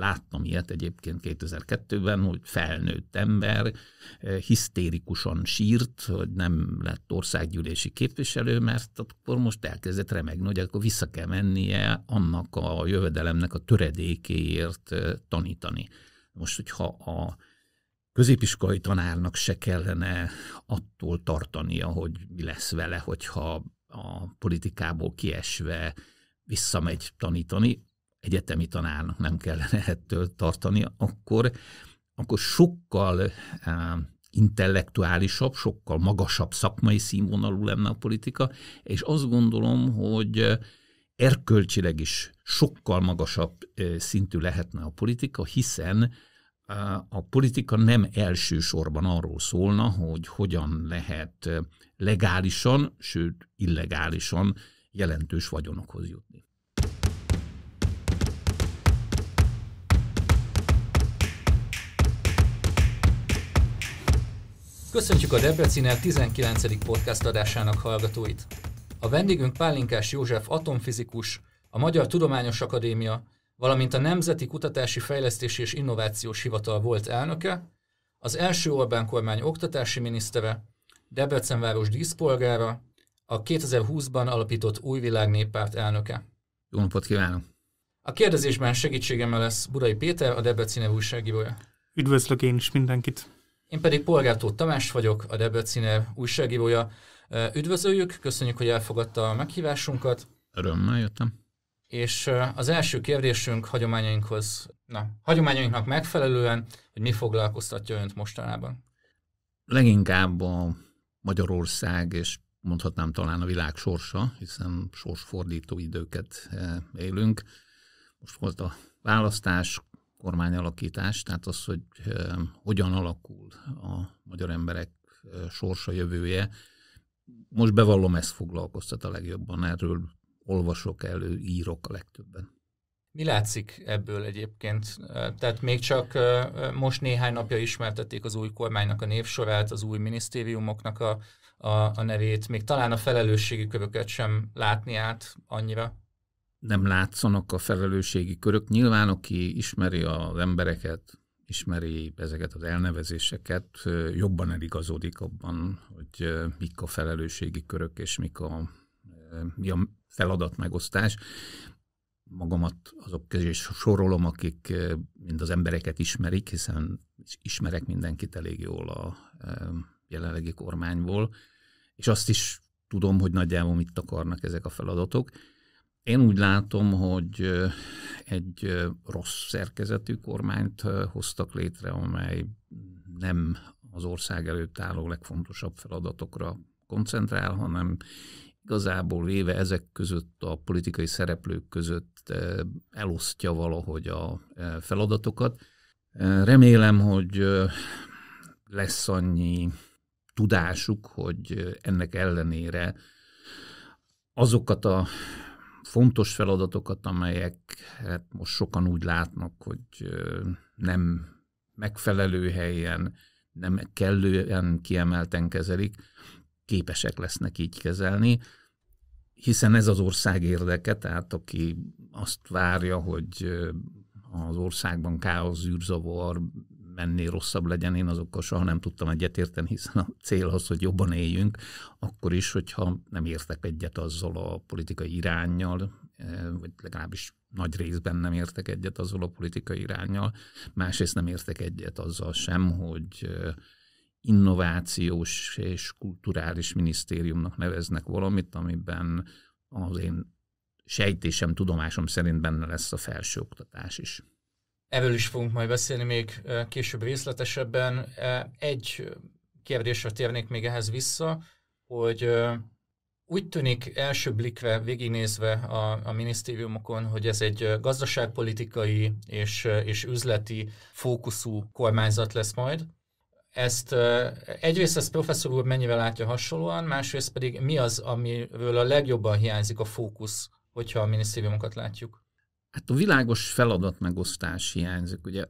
Láttam ilyet egyébként 2002-ben, hogy felnőtt ember eh, hisztérikusan sírt, hogy nem lett országgyűlési képviselő, mert akkor most elkezdett remegni, hogy akkor vissza kell mennie annak a jövedelemnek a töredékéért eh, tanítani. Most, hogyha a középiskolai tanárnak se kellene attól tartania, hogy mi lesz vele, hogyha a politikából kiesve visszamegy tanítani, egyetemi tanárnak nem kellene ettől tartani, akkor, akkor sokkal intellektuálisabb, sokkal magasabb szakmai színvonalú lenne a politika, és azt gondolom, hogy erkölcsileg is sokkal magasabb szintű lehetne a politika, hiszen a politika nem elsősorban arról szólna, hogy hogyan lehet legálisan, sőt illegálisan jelentős vagyonokhoz jutni. Köszöntjük a Debreciner 19. podcast adásának hallgatóit. A vendégünk Pálinkás József atomfizikus, a Magyar Tudományos Akadémia, valamint a Nemzeti Kutatási Fejlesztési és Innovációs Hivatal volt elnöke, az első Orbán kormány oktatási minisztere, Debrecenváros díszpolgára, a 2020-ban alapított Új Világ Néppárt elnöke. Jó napot kívánok! A kérdezésben segítségemmel lesz Budai Péter, a Debreciner újságírója. Üdvözlök én is mindenkit! Én pedig Tóth Tamás vagyok, a Debrecine újságírója. Üdvözöljük, köszönjük, hogy elfogadta a meghívásunkat. Örömmel jöttem. És az első kérdésünk hagyományainkhoz, na, hagyományainknak megfelelően, hogy mi foglalkoztatja önt mostanában? Leginkább a Magyarország és mondhatnám talán a világ sorsa, hiszen sorsfordító időket eh, élünk. Most volt a választás, kormányalakítás, tehát az, hogy hogyan alakul a magyar emberek sorsa, jövője. Most bevallom, ez foglalkoztat a legjobban, erről olvasok elő, írok a legtöbben. Mi látszik ebből egyébként? Tehát még csak most néhány napja ismertették az új kormánynak a névsorát, az új minisztériumoknak a, a, a nevét, még talán a felelősségi köröket sem látni át annyira nem látszanak a felelősségi körök. Nyilván, aki ismeri az embereket, ismeri ezeket az elnevezéseket, jobban eligazodik abban, hogy mik a felelősségi körök, és mik a, mi a feladatmegosztás. Magamat azok közé sorolom, akik mind az embereket ismerik, hiszen ismerek mindenkit elég jól a jelenlegi kormányból, és azt is tudom, hogy nagyjából mit akarnak ezek a feladatok. Én úgy látom, hogy egy rossz szerkezetű kormányt hoztak létre, amely nem az ország előtt álló legfontosabb feladatokra koncentrál, hanem igazából véve ezek között, a politikai szereplők között elosztja valahogy a feladatokat. Remélem, hogy lesz annyi tudásuk, hogy ennek ellenére azokat a fontos feladatokat, amelyek hát most sokan úgy látnak, hogy nem megfelelő helyen, nem kellően kiemelten kezelik, képesek lesznek így kezelni, hiszen ez az ország érdeke, tehát aki azt várja, hogy az országban káosz, űrzavar, ennél rosszabb legyen, én azokkal soha nem tudtam egyetérteni, hiszen a cél az, hogy jobban éljünk, akkor is, hogyha nem értek egyet azzal a politikai irányjal, eh, vagy legalábbis nagy részben nem értek egyet azzal a politikai irányjal, másrészt nem értek egyet azzal sem, hogy eh, innovációs és kulturális minisztériumnak neveznek valamit, amiben az én sejtésem, tudomásom szerint benne lesz a felsőoktatás is. Erről is fogunk majd beszélni még később részletesebben. Egy kérdésre térnék még ehhez vissza, hogy úgy tűnik első blikve, végignézve a, a minisztériumokon, hogy ez egy gazdaságpolitikai és, és üzleti fókuszú kormányzat lesz majd. Ezt egyrészt ezt professzor úr mennyivel látja hasonlóan, másrészt pedig mi az, amiről a legjobban hiányzik a fókusz, hogyha a minisztériumokat látjuk? Hát a világos feladatmegosztás hiányzik. Ugye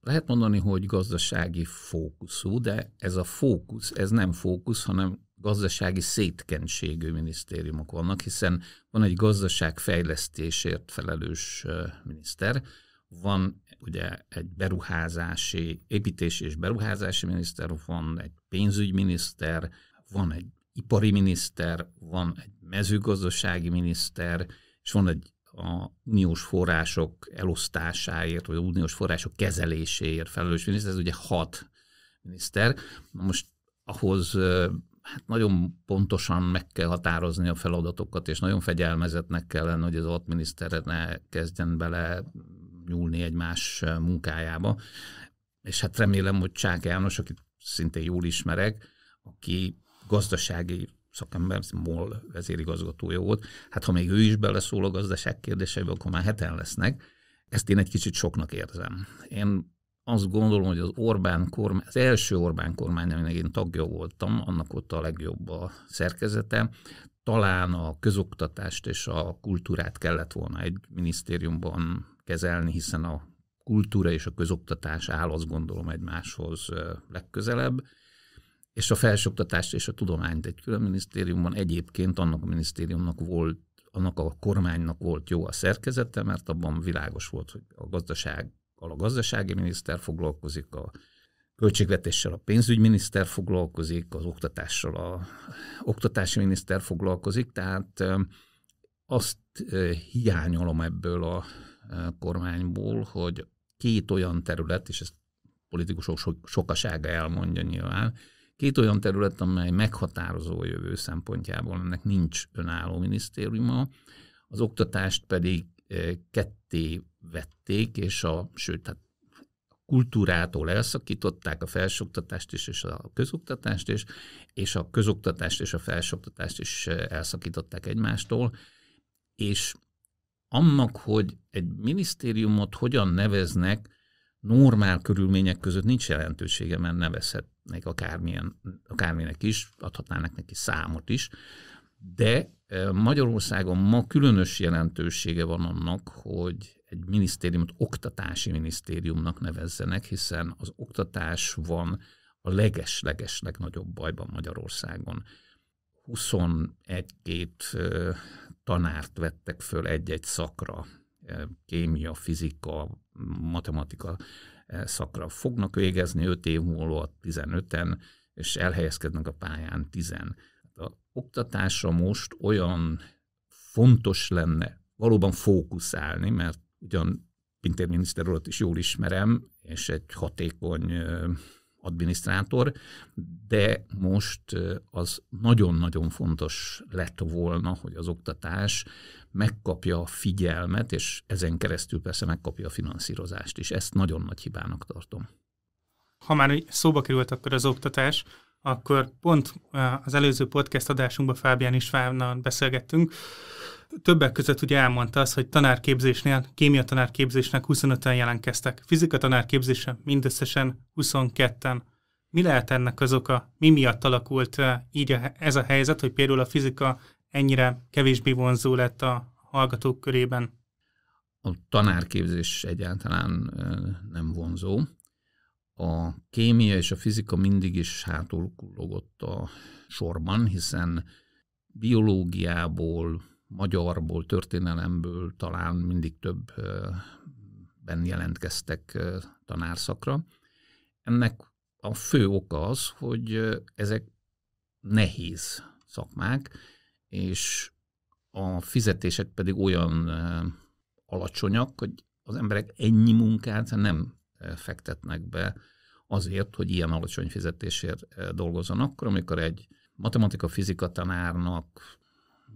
lehet mondani, hogy gazdasági fókuszú, de ez a fókusz, ez nem fókusz, hanem gazdasági szétkentségű minisztériumok vannak, hiszen van egy gazdaságfejlesztésért felelős miniszter, van ugye egy beruházási, építési és beruházási miniszter, van egy pénzügyminiszter, van egy ipari miniszter, van egy mezőgazdasági miniszter, és van egy a uniós források elosztásáért, vagy uniós források kezeléséért felelős miniszter, ez ugye hat miniszter. Na most ahhoz hát nagyon pontosan meg kell határozni a feladatokat, és nagyon fegyelmezetnek kell lenni, hogy az ott miniszter ne kezdjen bele nyúlni egymás munkájába. És hát remélem, hogy Csák János, akit szintén jól ismerek, aki gazdasági szakember, MOL vezérigazgatója volt. Hát ha még ő is beleszól a gazdaság kérdéseibe, akkor már heten lesznek. Ezt én egy kicsit soknak érzem. Én azt gondolom, hogy az Orbán kormány, az első Orbán kormány, aminek én tagja voltam, annak ott a legjobb a szerkezete. Talán a közoktatást és a kultúrát kellett volna egy minisztériumban kezelni, hiszen a kultúra és a közoktatás áll, azt gondolom, egymáshoz legközelebb és a felsőoktatást és a tudományt egy külön minisztériumban. Egyébként annak a minisztériumnak volt, annak a kormánynak volt jó a szerkezete, mert abban világos volt, hogy a gazdaság a gazdasági miniszter foglalkozik, a költségvetéssel a pénzügyminiszter foglalkozik, az oktatással a oktatási miniszter foglalkozik, tehát azt hiányolom ebből a kormányból, hogy két olyan terület, és ezt politikusok sokasága elmondja nyilván, Két olyan terület, amely meghatározó a jövő szempontjából, ennek nincs önálló minisztériuma, az oktatást pedig eh, ketté vették, és a, sőt, a hát kultúrától elszakították a felsőoktatást is, és a közoktatást is, és a közoktatást és a felsőoktatást is eh, elszakították egymástól, és annak, hogy egy minisztériumot hogyan neveznek, normál körülmények között nincs jelentősége, mert nevezhetnek akármilyen, akármilyenek is, adhatnának neki számot is, de e, Magyarországon ma különös jelentősége van annak, hogy egy minisztériumot oktatási minisztériumnak nevezzenek, hiszen az oktatás van a leges-leges legnagyobb bajban Magyarországon. 21-2 e, tanárt vettek föl egy-egy szakra kémia, fizika, matematika eh, szakra fognak végezni, 5 év múlva 15-en, és elhelyezkednek a pályán 10 hát A oktatásra most olyan fontos lenne valóban fókuszálni, mert ugyan Pintér miniszter urat is jól ismerem, és egy hatékony eh, adminisztrátor, de most az nagyon-nagyon fontos lett volna, hogy az oktatás megkapja a figyelmet, és ezen keresztül persze megkapja a finanszírozást is. Ezt nagyon nagy hibának tartom. Ha már szóba került akkor az oktatás, akkor pont az előző podcast adásunkban Fábián Istvánnal beszélgettünk, Többek között ugye elmondta az, hogy tanárképzésnél, kémia tanárképzésnek 25-en jelentkeztek, fizika tanárképzésre mindösszesen 22-en. Mi lehet ennek az oka? Mi miatt alakult így ez a helyzet, hogy például a fizika ennyire kevésbé vonzó lett a hallgatók körében? A tanárképzés egyáltalán nem vonzó. A kémia és a fizika mindig is hátul a sorban, hiszen biológiából, magyarból, történelemből talán mindig többben jelentkeztek tanárszakra. Ennek a fő oka az, hogy ezek nehéz szakmák, és a fizetések pedig olyan alacsonyak, hogy az emberek ennyi munkát nem fektetnek be azért, hogy ilyen alacsony fizetésért dolgozzon. Akkor, amikor egy matematika-fizika tanárnak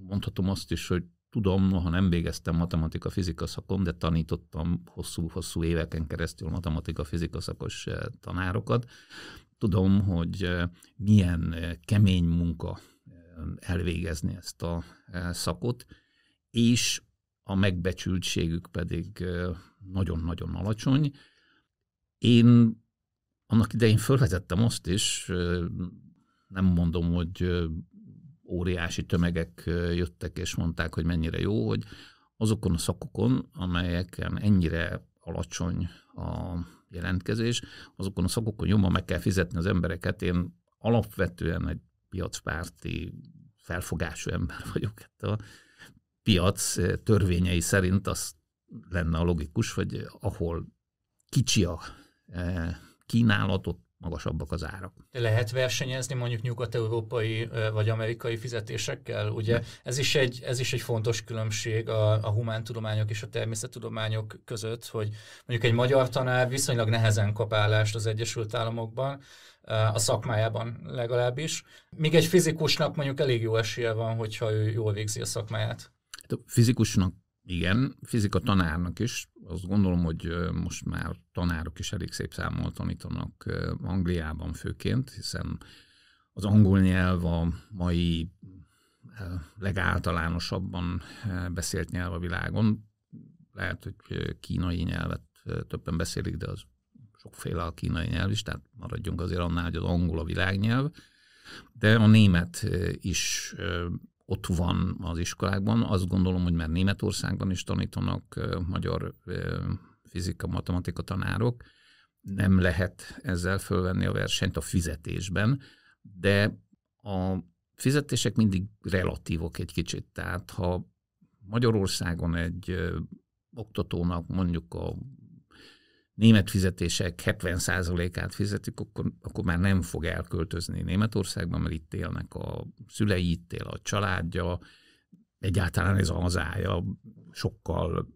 mondhatom azt is, hogy tudom, ha nem végeztem matematika-fizika szakon, de tanítottam hosszú-hosszú éveken keresztül matematika-fizika szakos tanárokat. Tudom, hogy milyen kemény munka elvégezni ezt a szakot, és a megbecsültségük pedig nagyon-nagyon alacsony, én annak idején felvezettem azt is, nem mondom, hogy óriási tömegek jöttek és mondták, hogy mennyire jó, hogy azokon a szakokon, amelyeken ennyire alacsony a jelentkezés, azokon a szakokon jobban meg kell fizetni az embereket. Én alapvetően egy piacpárti felfogású ember vagyok. Hát a piac törvényei szerint az lenne a logikus, hogy ahol kicsi a kínálatot, magasabbak az árak. lehet versenyezni mondjuk nyugat-európai vagy amerikai fizetésekkel? Ugye ez is, egy, ez is egy fontos különbség a, a humántudományok és a természettudományok között, hogy mondjuk egy magyar tanár viszonylag nehezen kap állást az Egyesült Államokban, a szakmájában legalábbis, míg egy fizikusnak mondjuk elég jó esélye van, hogyha ő jól végzi a szakmáját. Hát a fizikusnak igen, fizika tanárnak is. Azt gondolom, hogy most már tanárok is elég szép számmal tanítanak Angliában főként, hiszen az angol nyelv a mai legáltalánosabban beszélt nyelv a világon. Lehet, hogy kínai nyelvet többen beszélik, de az sokféle a kínai nyelv is, tehát maradjunk azért annál, hogy az angol a világnyelv, de a német is ott van az iskolákban. Azt gondolom, hogy már Németországban is tanítanak magyar fizika-matematika tanárok. Nem lehet ezzel fölvenni a versenyt a fizetésben, de a fizetések mindig relatívok egy kicsit. Tehát ha Magyarországon egy oktatónak mondjuk a német fizetések 70%-át fizetik, akkor, akkor már nem fog elköltözni Németországban, mert itt élnek a szülei, itt él a családja, egyáltalán ez a hazája sokkal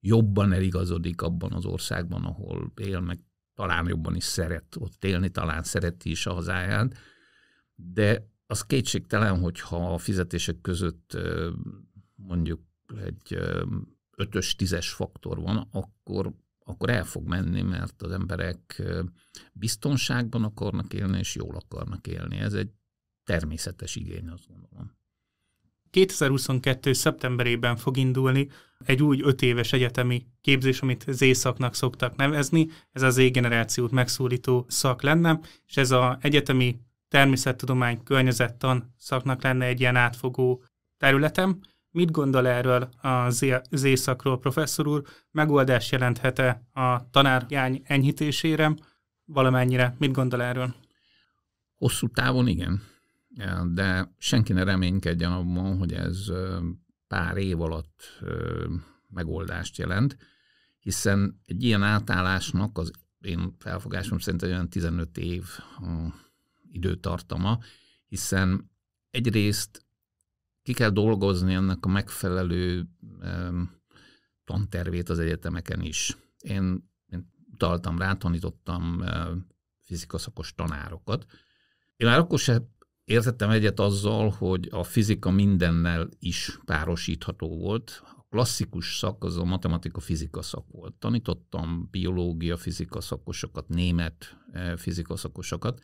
jobban eligazodik abban az országban, ahol él, meg talán jobban is szeret ott élni, talán szereti is a hazáját, de az kétségtelen, hogyha a fizetések között mondjuk egy ötös, tízes faktor van, akkor akkor el fog menni, mert az emberek biztonságban akarnak élni, és jól akarnak élni. Ez egy természetes igény, azt gondolom. 2022. szeptemberében fog indulni egy új öt éves egyetemi képzés, amit z szoktak nevezni. Ez az Z-generációt megszólító szak lenne, és ez az egyetemi természettudomány, környezettan szaknak lenne egy ilyen átfogó területem. Mit gondol erről az északról, professzor úr? Megoldás jelenthet-e a tanárjány enyhítésére valamennyire? Mit gondol erről? Hosszú távon igen, de senki ne reménykedjen abban, hogy ez pár év alatt megoldást jelent, hiszen egy ilyen átállásnak az én felfogásom szerint olyan 15 év időtartama, hiszen egyrészt ki kell dolgozni annak a megfelelő tantervét az egyetemeken is. Én, én utaltam rá, tanítottam fizikaszakos tanárokat. Én már akkor sem értettem egyet azzal, hogy a fizika mindennel is párosítható volt. A klasszikus szak az a matematika-fizika szak volt. Tanítottam biológia-fizika szakosokat, német eh, fizika szakosokat,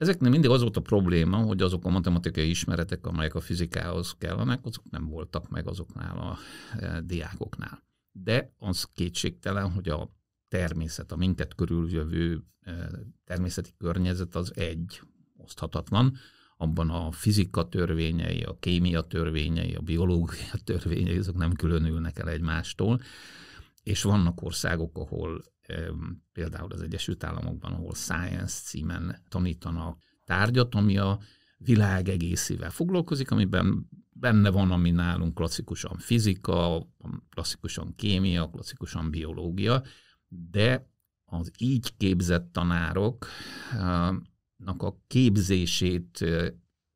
Ezeknél mindig az volt a probléma, hogy azok a matematikai ismeretek, amelyek a fizikához kellenek, azok nem voltak meg azoknál a e, diákoknál. De az kétségtelen, hogy a természet, a minket körüljövő e, természeti környezet az egy, oszthatatlan, abban a fizika törvényei, a kémia törvényei, a biológia törvényei, azok nem különülnek el egymástól, és vannak országok, ahol például az Egyesült Államokban, ahol Science címen tanítanak tárgyat, ami a világ egészével foglalkozik, amiben benne van, ami nálunk klasszikusan fizika, klasszikusan kémia, klasszikusan biológia, de az így képzett tanároknak a képzését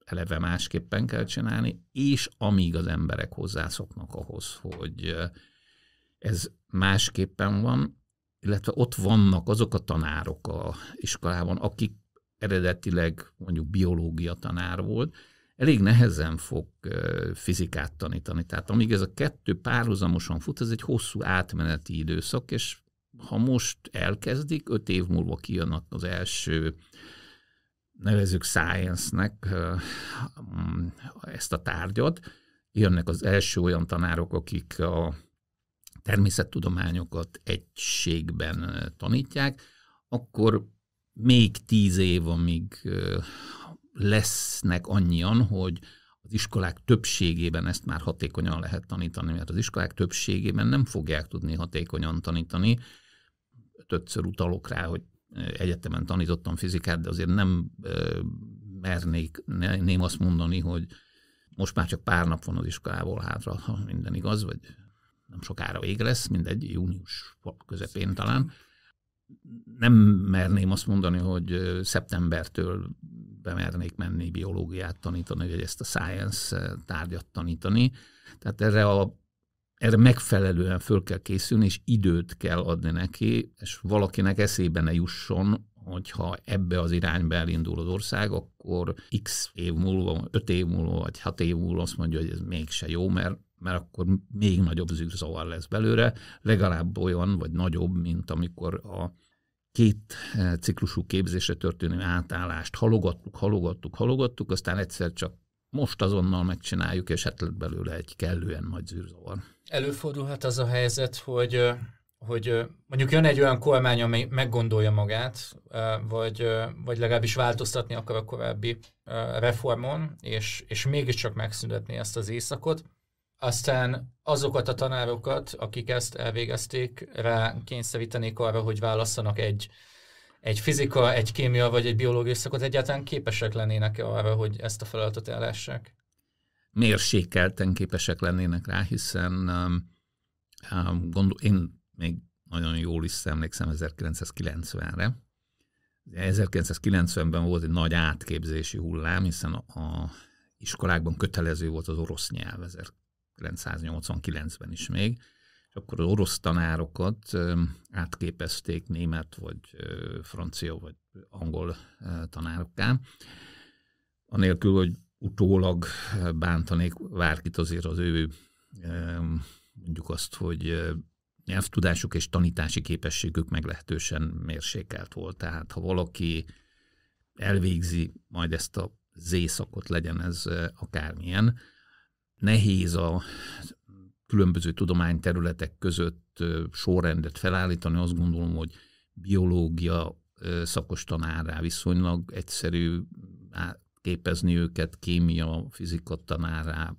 eleve másképpen kell csinálni, és amíg az emberek hozzászoknak ahhoz, hogy ez másképpen van, illetve ott vannak azok a tanárok a iskolában, akik eredetileg mondjuk biológia tanár volt, elég nehezen fog fizikát tanítani. Tehát amíg ez a kettő párhuzamosan fut, ez egy hosszú átmeneti időszak, és ha most elkezdik, öt év múlva kijönnek az első nevezük science-nek ezt a tárgyat, jönnek az első olyan tanárok, akik a természettudományokat egységben tanítják, akkor még tíz év, amíg lesznek annyian, hogy az iskolák többségében ezt már hatékonyan lehet tanítani, mert az iskolák többségében nem fogják tudni hatékonyan tanítani. Többször utalok rá, hogy egyetemen tanítottam fizikát, de azért nem mernék ném azt mondani, hogy most már csak pár nap van az iskolából hátra, ha minden igaz, vagy nem sokára vég lesz, mindegy, június közepén talán. Nem merném azt mondani, hogy szeptembertől bemernék menni biológiát tanítani, vagy ezt a science tárgyat tanítani. Tehát erre a erre megfelelően föl kell készülni, és időt kell adni neki, és valakinek eszébe ne jusson, hogyha ebbe az irányba elindul az ország, akkor x év múlva, öt év múlva, vagy hat év múlva azt mondja, hogy ez mégse jó, mert mert akkor még nagyobb zűrzavar lesz belőle, legalább olyan, vagy nagyobb, mint amikor a két eh, ciklusú képzésre történő átállást halogattuk, halogattuk, halogattuk, aztán egyszer csak most azonnal megcsináljuk, és hát lett belőle egy kellően nagy zűrzavar. Előfordulhat az a helyzet, hogy eh, hogy eh, mondjuk jön egy olyan kormány, ami meggondolja magát, vagy, vagy legalábbis változtatni akar a korábbi reformon, és, és mégiscsak megszüntetni ezt az éjszakot, aztán azokat a tanárokat, akik ezt elvégezték, rá kényszerítenék arra, hogy válasszanak egy, egy fizika, egy kémia vagy egy biológiai szakot, egyáltalán képesek lennének arra, hogy ezt a feladatot ellássák? Mérsékelten képesek lennének rá, hiszen um, um, gondol, én még nagyon jól visszaemlékszem 1990-re. 1990-ben volt egy nagy átképzési hullám, hiszen a, a iskolákban kötelező volt az orosz nyelv 1989-ben is még, és akkor az orosz tanárokat átképezték német, vagy francia, vagy angol tanárokká, anélkül, hogy utólag bántanék Várkit azért az ő mondjuk azt, hogy nyelvtudásuk és tanítási képességük meglehetősen mérsékelt volt. Tehát ha valaki elvégzi majd ezt a Z szakot legyen ez akármilyen, nehéz a különböző tudományterületek között sorrendet felállítani. Azt gondolom, hogy biológia szakos tanárá viszonylag egyszerű képezni őket, kémia, fizika tanárá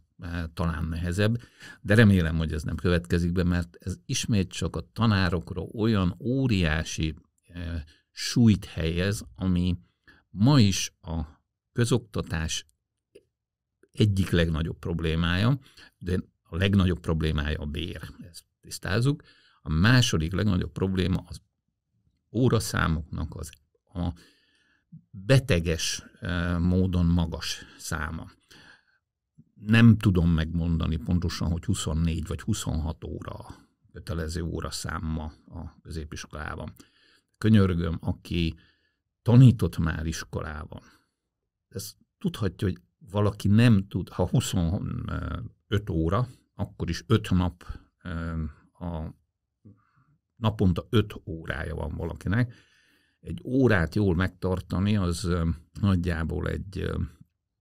talán nehezebb, de remélem, hogy ez nem következik be, mert ez ismét csak a tanárokra olyan óriási súlyt helyez, ami ma is a közoktatás egyik legnagyobb problémája, de a legnagyobb problémája a bér, ezt tisztázzuk. A második legnagyobb probléma az óraszámoknak az a beteges e, módon magas száma. Nem tudom megmondani pontosan, hogy 24 vagy 26 óra a kötelező óraszám a középiskolában. Könyörgöm, aki tanított már iskolában, ez tudhatja, hogy valaki nem tud, ha 25 óra, akkor is 5 nap a naponta 5 órája van valakinek. Egy órát jól megtartani, az nagyjából egy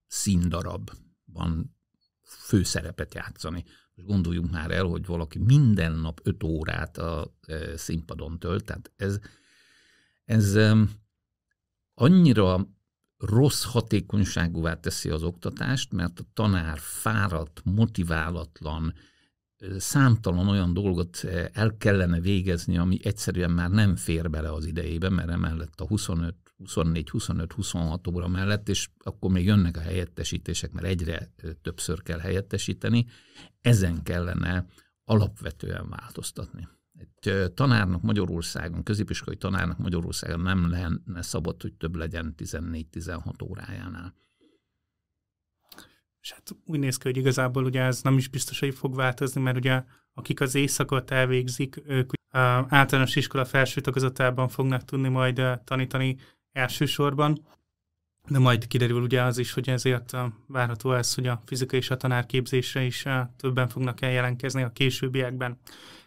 színdarabban főszerepet játszani. Most gondoljunk már el, hogy valaki minden nap 5 órát a e, színpadon tölt, tehát ez, ez annyira rossz hatékonyságúvá teszi az oktatást, mert a tanár fáradt, motiválatlan, számtalan olyan dolgot el kellene végezni, ami egyszerűen már nem fér bele az idejébe, mert emellett a 25, 24, 25, 26 óra mellett, és akkor még jönnek a helyettesítések, mert egyre többször kell helyettesíteni, ezen kellene alapvetően változtatni egy tanárnak Magyarországon, középiskolai tanárnak Magyarországon nem lenne szabad, hogy több legyen 14-16 órájánál. És hát úgy néz ki, hogy igazából ugye ez nem is biztos, hogy fog változni, mert ugye akik az éjszakot elvégzik, ők általános iskola felső tagozatában fognak tudni majd tanítani elsősorban, de majd kiderül ugye az is, hogy ezért várható ez, hogy a fizika és a tanárképzésre is többen fognak eljelenkezni a későbbiekben.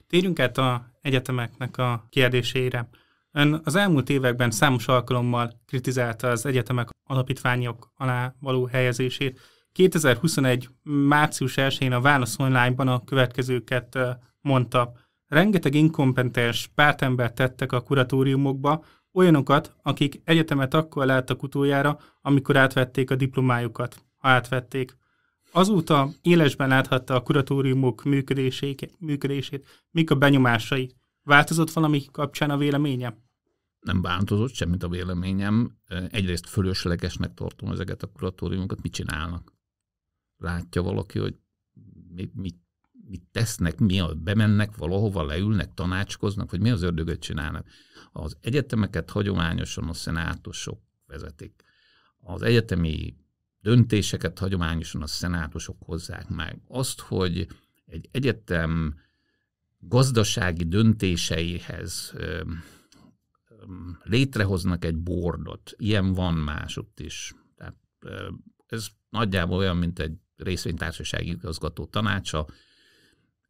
Térjünk át a egyetemeknek a kérdésére. Ön az elmúlt években számos alkalommal kritizálta az egyetemek alapítványok alá való helyezését. 2021. március 1-én a Válasz Online-ban a következőket mondta. Rengeteg inkompetens pártembert tettek a kuratóriumokba, olyanokat, akik egyetemet akkor láttak utoljára, amikor átvették a diplomájukat, ha átvették. Azóta élesben láthatta a kuratóriumok működését. Mik a benyomásai? Változott valami kapcsán a véleménye? Nem változott semmit a véleményem. Egyrészt fölöslegesnek tartom ezeket a kuratóriumokat. Mit csinálnak? Látja valaki, hogy mit, mit, mit tesznek, mi a, bemennek valahova, leülnek, tanácskoznak, hogy mi az ördögöt csinálnak. Az egyetemeket hagyományosan a szenátusok vezetik. Az egyetemi döntéseket hagyományosan a szenátusok hozzák meg. Azt, hogy egy egyetem gazdasági döntéseihez létrehoznak egy bordot. Ilyen van másutt is. Tehát ez nagyjából olyan, mint egy részvénytársasági igazgató tanácsa.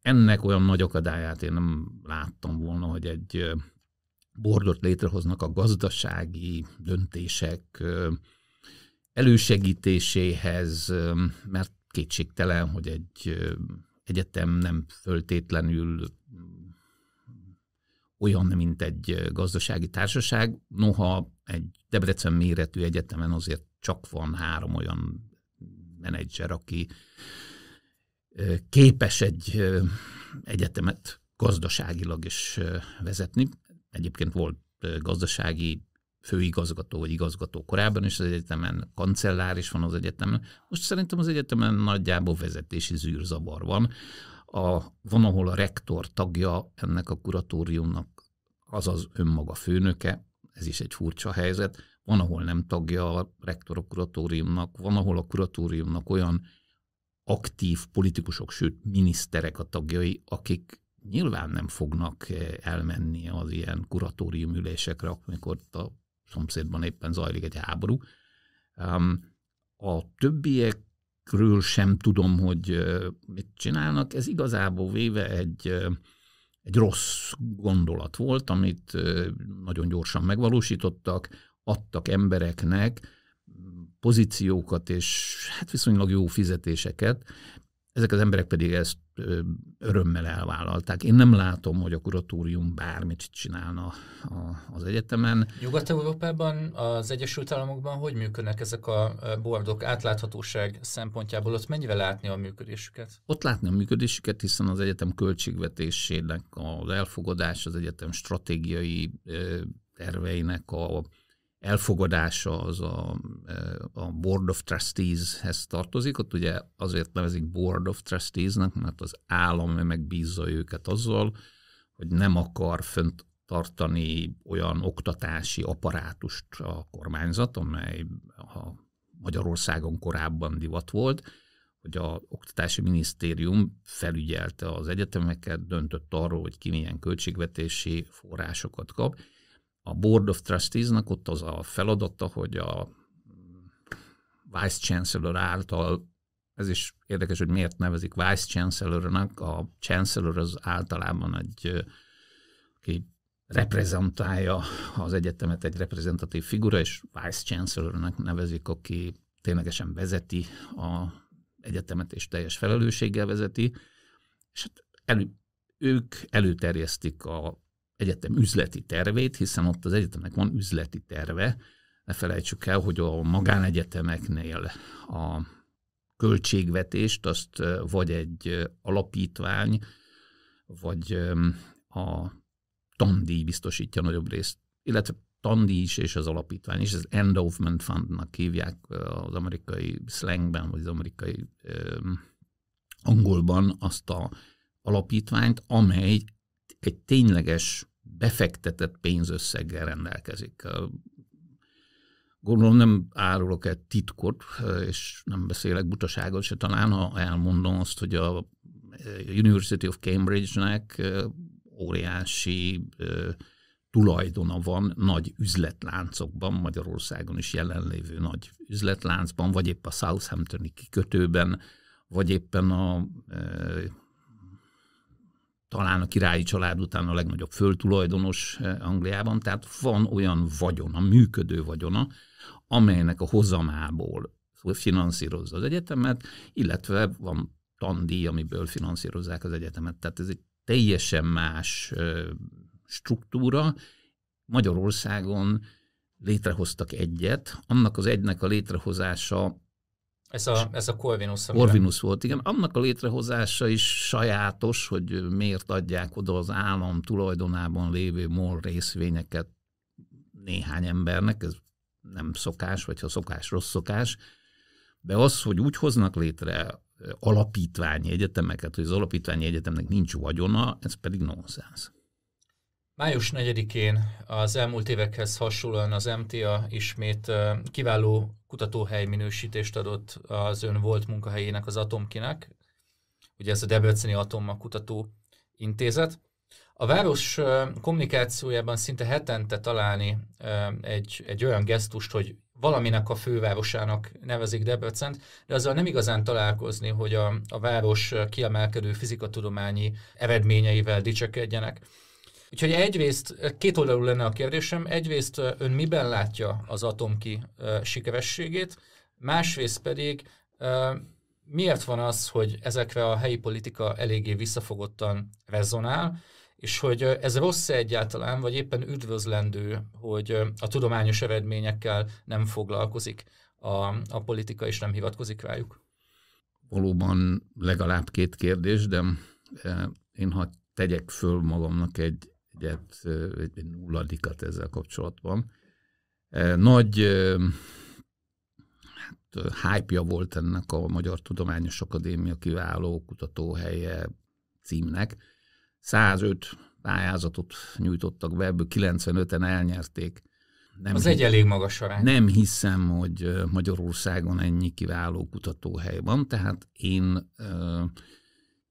Ennek olyan nagy akadályát én nem láttam volna, hogy egy bordot létrehoznak a gazdasági döntések elősegítéséhez, mert kétségtelen, hogy egy egyetem nem föltétlenül olyan, mint egy gazdasági társaság. Noha egy Debrecen méretű egyetemen azért csak van három olyan menedzser, aki képes egy egyetemet gazdaságilag is vezetni. Egyébként volt gazdasági főigazgató vagy igazgató korábban, is az egyetemen kancellár is van az egyetemen. Most szerintem az egyetemen nagyjából vezetési zűrzavar van. A, van, ahol a rektor tagja ennek a kuratóriumnak, azaz önmaga főnöke, ez is egy furcsa helyzet, van, ahol nem tagja a rektor a kuratóriumnak, van, ahol a kuratóriumnak olyan aktív politikusok, sőt miniszterek a tagjai, akik nyilván nem fognak eh, elmenni az ilyen kuratórium ülésekre, amikor a szomszédban éppen zajlik egy háború. A többiekről sem tudom, hogy mit csinálnak. Ez igazából véve egy, egy rossz gondolat volt, amit nagyon gyorsan megvalósítottak, adtak embereknek pozíciókat és hát viszonylag jó fizetéseket, ezek az emberek pedig ezt örömmel elvállalták. Én nem látom, hogy a kuratórium bármit csinálna az egyetemen. Nyugat-Európában, az Egyesült Államokban hogy működnek ezek a bordok átláthatóság szempontjából? Ott mennyivel látni a működésüket? Ott látni a működésüket, hiszen az egyetem költségvetésének az elfogadás, az egyetem stratégiai terveinek a elfogadása az a, e, a Board of Trustees-hez tartozik. Ott ugye azért nevezik Board of Trustees-nek, mert az állam megbízza őket azzal, hogy nem akar fönt tartani olyan oktatási apparátust a kormányzat, amely a Magyarországon korábban divat volt, hogy a Oktatási Minisztérium felügyelte az egyetemeket, döntött arról, hogy ki milyen költségvetési forrásokat kap, a Board of Trustees-nak ott az a feladata, hogy a Vice Chancellor által, ez is érdekes, hogy miért nevezik Vice chancellor Chancellor-nak, a Chancellor az általában egy, aki reprezentálja az egyetemet, egy reprezentatív figura, és Vice Chancellornek nevezik, aki ténylegesen vezeti az egyetemet, és teljes felelősséggel vezeti, és hát elő, ők előterjesztik a egyetem üzleti tervét, hiszen ott az egyetemnek van üzleti terve. Ne felejtsük el, hogy a magánegyetemeknél a költségvetést azt vagy egy alapítvány, vagy a tandíj biztosítja nagyobb részt, illetve tandíj is és az alapítvány is, ez endowment fundnak hívják az amerikai slangben, vagy az amerikai angolban azt a alapítványt, amely egy tényleges befektetett pénzösszeggel rendelkezik. Gondolom nem árulok egy titkot, és nem beszélek butaságot se talán, ha elmondom azt, hogy a University of Cambridge-nek óriási tulajdona van nagy üzletláncokban, Magyarországon is jelenlévő nagy üzletláncban, vagy épp a Southampton-i kikötőben, vagy éppen a talán a királyi család után a legnagyobb föltulajdonos eh, Angliában, tehát van olyan vagyona, működő vagyona, amelynek a hozamából finanszírozza az egyetemet, illetve van tandíj, amiből finanszírozzák az egyetemet. Tehát ez egy teljesen más struktúra. Magyarországon létrehoztak egyet, annak az egynek a létrehozása ez a, ez a Corvinus. Amiben... Corvinus volt, igen. Annak a létrehozása is sajátos, hogy miért adják oda az állam tulajdonában lévő MOL részvényeket néhány embernek, ez nem szokás, vagy ha szokás, rossz szokás, de az, hogy úgy hoznak létre alapítványi egyetemeket, hogy az alapítványi egyetemnek nincs vagyona, ez pedig nonsens. Május 4-én az elmúlt évekhez hasonlóan az MTA ismét kiváló kutatóhely minősítést adott az ön volt munkahelyének, az Atomkinek. Ugye ez a Debreceni Atomma Kutató Intézet. A város kommunikációjában szinte hetente találni egy, egy olyan gesztust, hogy valaminek a fővárosának nevezik Debrecent, de azzal nem igazán találkozni, hogy a, a város kiemelkedő fizikatudományi eredményeivel dicsekedjenek. Úgyhogy egyrészt két oldalú lenne a kérdésem, egyrészt ön miben látja az atomki sikerességét, másrészt pedig miért van az, hogy ezekre a helyi politika eléggé visszafogottan rezonál, és hogy ez rossz -e egyáltalán, vagy éppen üdvözlendő, hogy a tudományos eredményekkel nem foglalkozik a, a politika, és nem hivatkozik rájuk? Valóban legalább két kérdés, de én ha tegyek föl magamnak egy ugye egy nulladikat ezzel kapcsolatban. Nagy hát, hype-ja volt ennek a Magyar Tudományos Akadémia kiváló kutatóhelye címnek. 105 pályázatot nyújtottak be, ebből 95-en elnyerték. Nem az hiszem, egy elég magas arány. Nem hiszem, hogy Magyarországon ennyi kiváló kutatóhely van, tehát én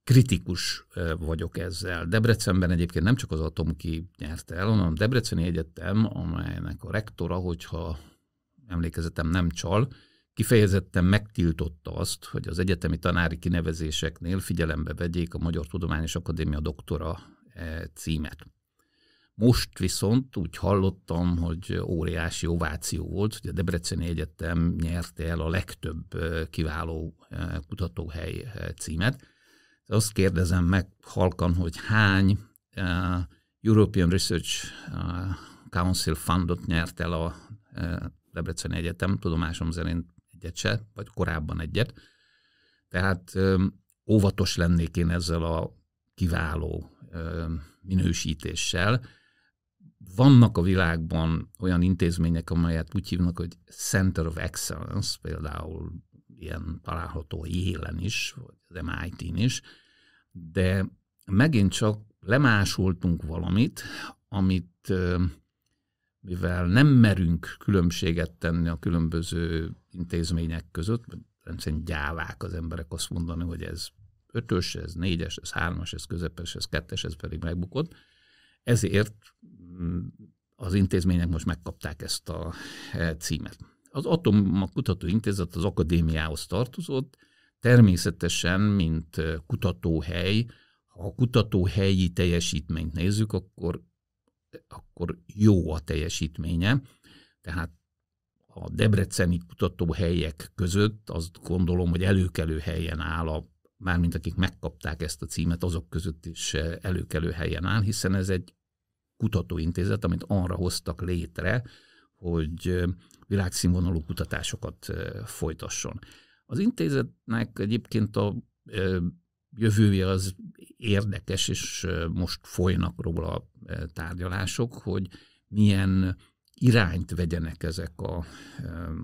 kritikus vagyok ezzel. Debrecenben egyébként nem csak az Atomki nyerte el, hanem a Debreceni Egyetem, amelynek a rektora, hogyha emlékezetem nem csal, kifejezetten megtiltotta azt, hogy az egyetemi tanári kinevezéseknél figyelembe vegyék a Magyar Tudományos Akadémia doktora e, címet. Most viszont úgy hallottam, hogy óriási ováció volt, hogy a Debreceni Egyetem nyerte el a legtöbb kiváló kutatóhely címet. Azt kérdezem meg halkan, hogy hány uh, European Research eh, Council fundot nyert el a uh, Debreceni Egyetem, tudomásom szerint egyet se, vagy korábban egyet. Tehát um, óvatos lennék én ezzel a kiváló um, minősítéssel. Vannak a világban olyan intézmények, amelyet úgy hívnak, hogy Center of Excellence, például ilyen található élen is, vagy az MIT-n is, de megint csak lemásoltunk valamit, amit mivel nem merünk különbséget tenni a különböző intézmények között, rendszerint gyávák az emberek azt mondani, hogy ez ötös, ez négyes, ez hármas, ez közepes, ez kettes, ez pedig megbukott. Ezért mm, az intézmények most megkapták ezt a e, címet. Az Atomma Kutatóintézet az akadémiához tartozott, természetesen, mint kutatóhely, ha a kutatóhelyi teljesítményt nézzük, akkor, akkor jó a teljesítménye. Tehát a debreceni kutatóhelyek között azt gondolom, hogy előkelő helyen áll a mármint akik megkapták ezt a címet, azok között is előkelő helyen áll, hiszen ez egy kutatóintézet, amit arra hoztak létre, hogy világszínvonalú kutatásokat folytasson. Az intézetnek egyébként a jövője az érdekes, és most folynak róla tárgyalások, hogy milyen irányt vegyenek ezek a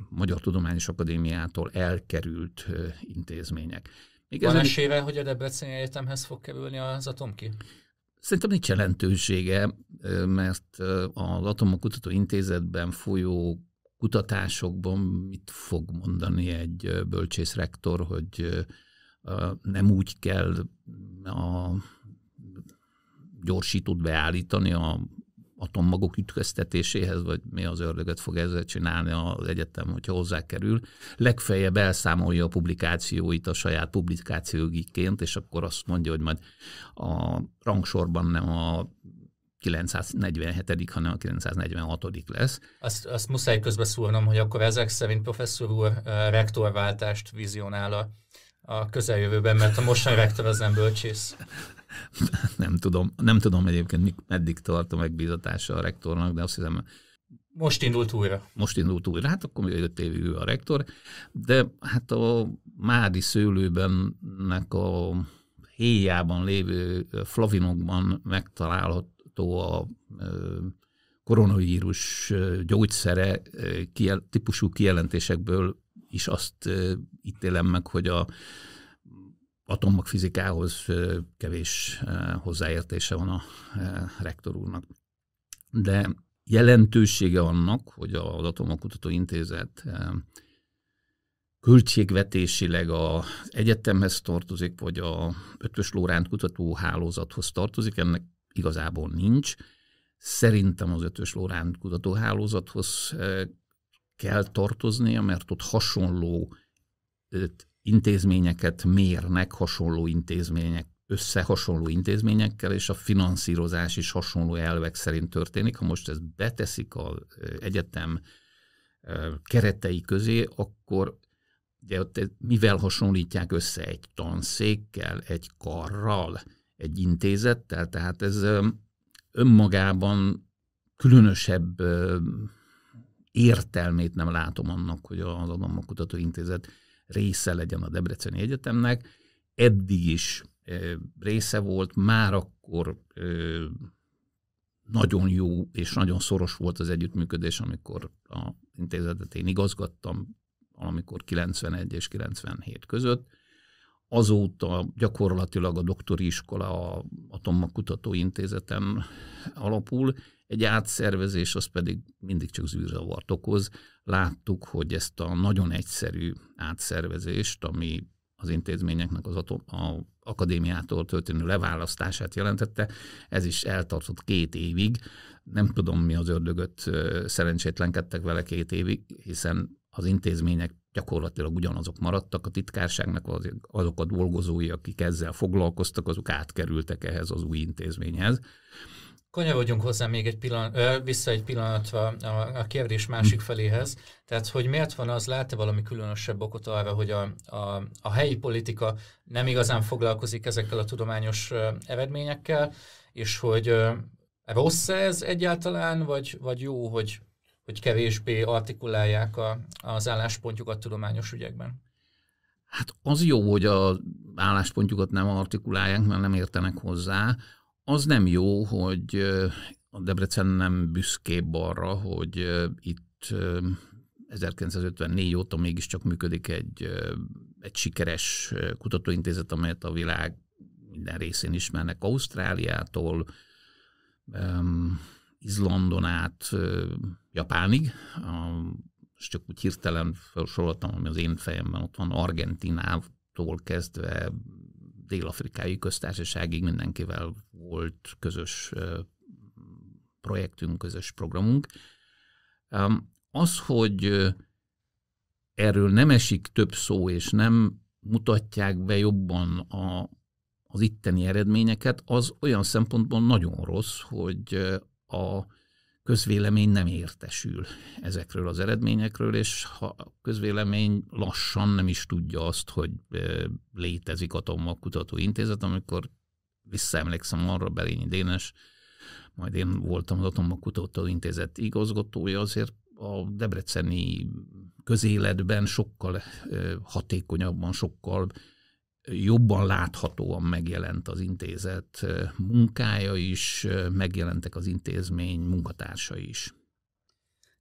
Magyar Tudományos Akadémiától elkerült intézmények. Még Van esélye, hogy a Debreceni Egyetemhez fog kerülni az atomki? Szerintem nincs jelentősége, mert az Atomok Kutató Intézetben folyó kutatásokban mit fog mondani egy bölcsészrektor, hogy nem úgy kell a gyorsítót beállítani a atommagok ütköztetéséhez, vagy mi az ördögöt fog ezzel csinálni az egyetem, hogyha kerül. Legfeljebb elszámolja a publikációit a saját publikációgiként, és akkor azt mondja, hogy majd a rangsorban nem a 947 hanem a 946 lesz. Azt, azt muszáj közbeszúrnom, hogy akkor ezek szerint professzor úr rektorváltást vizionál a, a közeljövőben, mert a mostani rektor az nem bölcsész. nem tudom, nem tudom egyébként meddig tart a megbízatása a rektornak, de azt hiszem, most indult újra. Most indult újra, hát akkor még öt évig ő a rektor, de hát a Mádi szőlőbennek a héjában lévő flavinokban megtalálhat oltó, a koronavírus gyógyszere típusú kijelentésekből is azt ítélem meg, hogy a atomok fizikához kevés hozzáértése van a rektor úrnak. De jelentősége annak, hogy az Atomok Kutató Intézet költségvetésileg az egyetemhez tartozik, vagy a Ötös Lóránt Kutató Hálózathoz tartozik, ennek igazából nincs. Szerintem az Ötös Lorán kutatóhálózathoz kell tartoznia, mert ott hasonló intézményeket mérnek, hasonló intézmények összehasonló intézményekkel, és a finanszírozás is hasonló elvek szerint történik. Ha most ezt beteszik az egyetem keretei közé, akkor ugye, mivel hasonlítják össze egy tanszékkel, egy karral, egy intézettel, tehát ez önmagában különösebb értelmét nem látom annak, hogy az Kutató intézet része legyen a Debreceni Egyetemnek. Eddig is része volt, már akkor nagyon jó és nagyon szoros volt az együttműködés, amikor az intézetet én igazgattam, amikor 91 és 97 között azóta gyakorlatilag a doktori iskola a Atommagkutató Intézeten alapul, egy átszervezés az pedig mindig csak zűrzavart okoz. Láttuk, hogy ezt a nagyon egyszerű átszervezést, ami az intézményeknek az atom, a akadémiától történő leválasztását jelentette. Ez is eltartott két évig. Nem tudom, mi az ördögöt szerencsétlenkedtek vele két évig, hiszen az intézmények gyakorlatilag ugyanazok maradtak, a titkárságnak azok a dolgozói, akik ezzel foglalkoztak, azok átkerültek ehhez az új intézményhez. Kanyarodjunk hozzá még egy pillanat, ö, vissza egy pillanatra a, a kérdés másik hm. feléhez. Tehát, hogy miért van az, lát-e valami különösebb okot arra, hogy a, a, a helyi politika nem igazán foglalkozik ezekkel a tudományos ö, eredményekkel, és hogy ö, rossz ez egyáltalán, vagy, vagy jó, hogy hogy kevésbé artikulálják a, az álláspontjukat tudományos ügyekben? Hát az jó, hogy az álláspontjukat nem artikulálják, mert nem értenek hozzá. Az nem jó, hogy a Debrecen nem büszkébb arra, hogy itt 1954 óta mégiscsak működik egy, egy sikeres kutatóintézet, amelyet a világ minden részén ismernek, Ausztráliától, Izlandon át, Japánig, és csak úgy hirtelen felsoroltam, ami az én fejemben ott van, Argentinától kezdve Dél-Afrikai köztársaságig mindenkivel volt közös projektünk, közös programunk. Az, hogy erről nem esik több szó, és nem mutatják be jobban a, az itteni eredményeket, az olyan szempontból nagyon rossz, hogy a közvélemény nem értesül ezekről az eredményekről, és ha a közvélemény lassan nem is tudja azt, hogy létezik atommakkutató intézet, amikor visszaemlékszem arra Belényi Dénes, majd én voltam az atommakkutató intézet igazgatója, azért a debreceni közéletben sokkal hatékonyabban, sokkal jobban láthatóan megjelent az intézet munkája is, megjelentek az intézmény munkatársai is.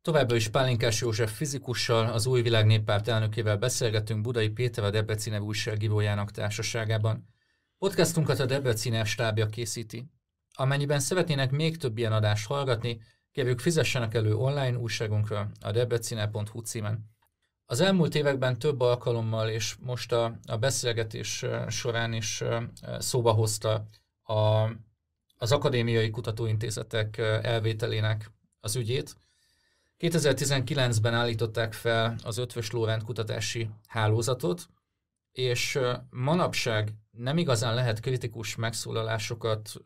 Továbbra is Pálinkás József fizikussal, az Új Világ Néppárt elnökével beszélgetünk Budai Péter a Debrecine újságírójának társaságában. Podcastunkat a Debrecine stábja készíti. Amennyiben szeretnének még több ilyen adást hallgatni, kérjük fizessenek elő online újságunkra a debrecine.hu címen. Az elmúlt években több alkalommal, és most a, a beszélgetés során is szóba hozta a, az akadémiai kutatóintézetek elvételének az ügyét. 2019-ben állították fel az Ötvös Lórend kutatási hálózatot, és manapság nem igazán lehet kritikus megszólalásokat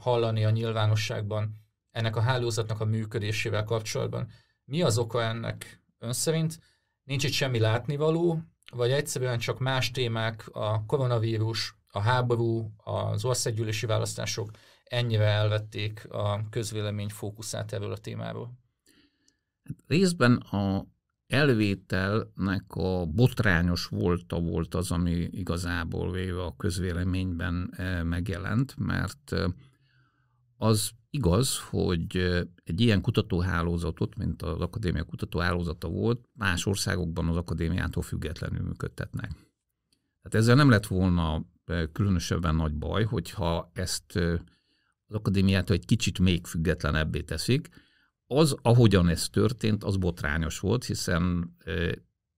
hallani a nyilvánosságban ennek a hálózatnak a működésével kapcsolatban. Mi az oka ennek ön szerint? nincs itt semmi látnivaló, vagy egyszerűen csak más témák, a koronavírus, a háború, az országgyűlési választások ennyire elvették a közvélemény fókuszát erről a témáról? Hát részben a elvételnek a botrányos volta volt az, ami igazából véve a közvéleményben eh, megjelent, mert eh, az Igaz, hogy egy ilyen kutatóhálózatot, mint az akadémia kutatóhálózata volt, más országokban az akadémiától függetlenül működtetnek. Tehát ezzel nem lett volna különösebben nagy baj, hogyha ezt az akadémiától egy kicsit még függetlenebbé teszik. Az, ahogyan ez történt, az botrányos volt, hiszen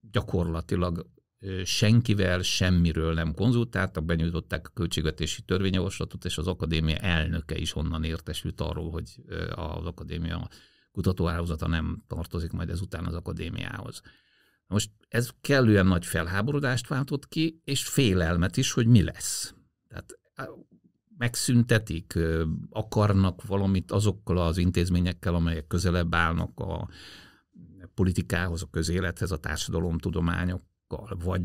gyakorlatilag senkivel semmiről nem konzultáltak, benyújtották a költségvetési törvényjavaslatot, és az akadémia elnöke is onnan értesült arról, hogy az akadémia kutatóhálózata nem tartozik majd ezután az akadémiához. Most ez kellően nagy felháborodást váltott ki, és félelmet is, hogy mi lesz. Tehát megszüntetik, akarnak valamit azokkal az intézményekkel, amelyek közelebb állnak a politikához, a közélethez, a társadalomtudományok másokkal, vagy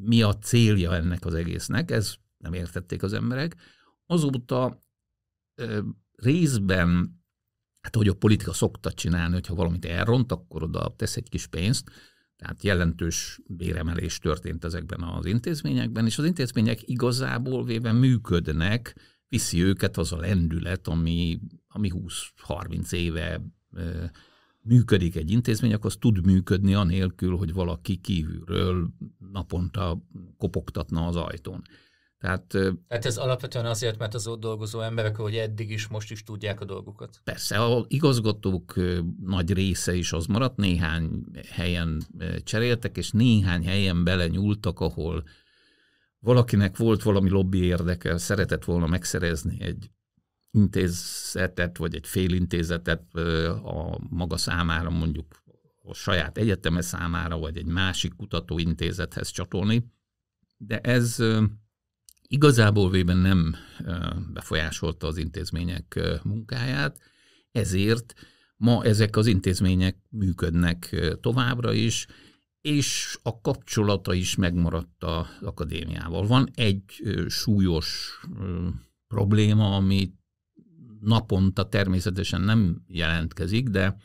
mi a célja ennek az egésznek, ez nem értették az emberek. Azóta részben, hát hogy a politika szokta csinálni, hogyha valamit elront, akkor oda tesz egy kis pénzt, tehát jelentős béremelés történt ezekben az intézményekben, és az intézmények igazából véve működnek, viszi őket az a lendület, ami, ami 20-30 éve működik egy intézmény, akkor az tud működni anélkül, hogy valaki kívülről naponta kopogtatna az ajtón. Tehát, Tehát ez alapvetően azért, mert az ott dolgozó emberek, hogy eddig is, most is tudják a dolgukat. Persze, a igazgatók nagy része is az maradt, néhány helyen cseréltek, és néhány helyen belenyúltak, ahol valakinek volt valami lobby érdeke, szeretett volna megszerezni egy intézetet, vagy egy félintézetet a maga számára mondjuk a saját egyeteme számára, vagy egy másik kutatóintézethez csatolni, de ez igazából véve nem befolyásolta az intézmények munkáját, ezért ma ezek az intézmények működnek továbbra is, és a kapcsolata is megmaradt az akadémiával. Van egy súlyos probléma, amit naponta természetesen nem jelentkezik, de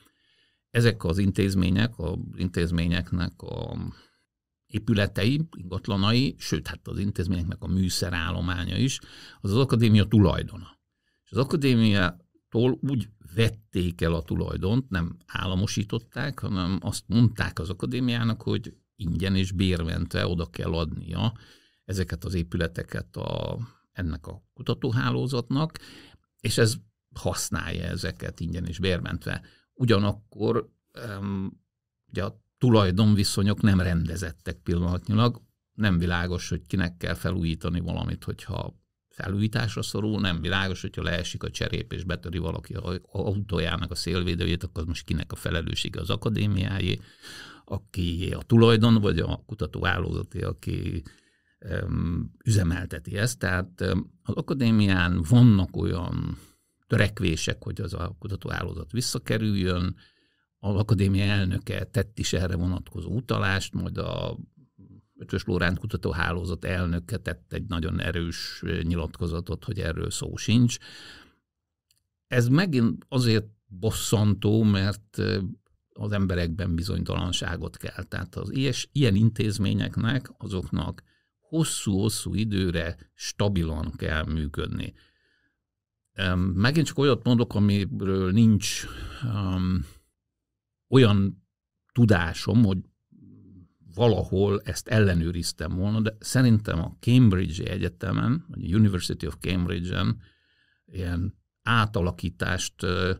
ezek az intézmények, az intézményeknek a épületei, ingatlanai, sőt, hát az intézményeknek a műszerállománya is, az az akadémia tulajdona. És az akadémiától úgy vették el a tulajdont, nem államosították, hanem azt mondták az akadémiának, hogy ingyen és bérmentve oda kell adnia ezeket az épületeket a, ennek a kutatóhálózatnak és ez használja ezeket ingyen és bérmentve. Ugyanakkor ugye a tulajdonviszonyok nem rendezettek pillanatnyilag, nem világos, hogy kinek kell felújítani valamit, hogyha felújításra szorul, nem világos, hogyha leesik a cserép és betöri valaki a autójának a szélvédőjét, akkor most kinek a felelőssége az akadémiájé, aki a tulajdon, vagy a kutatóállózaté, aki üzemelteti ezt. Tehát az akadémián vannak olyan törekvések, hogy az a kutatóállózat visszakerüljön, az akadémia elnöke tett is erre vonatkozó utalást, majd a Ötös Lóránt Kutatóhálózat elnöke tett egy nagyon erős nyilatkozatot, hogy erről szó sincs. Ez megint azért bosszantó, mert az emberekben bizonytalanságot kell. Tehát az ilyes, ilyen intézményeknek, azoknak hosszú-hosszú időre stabilan kell működni. Megint csak olyat mondok, amiről nincs um, olyan tudásom, hogy valahol ezt ellenőriztem volna, de szerintem a Cambridge Egyetemen, a University of Cambridge-en ilyen átalakítást uh,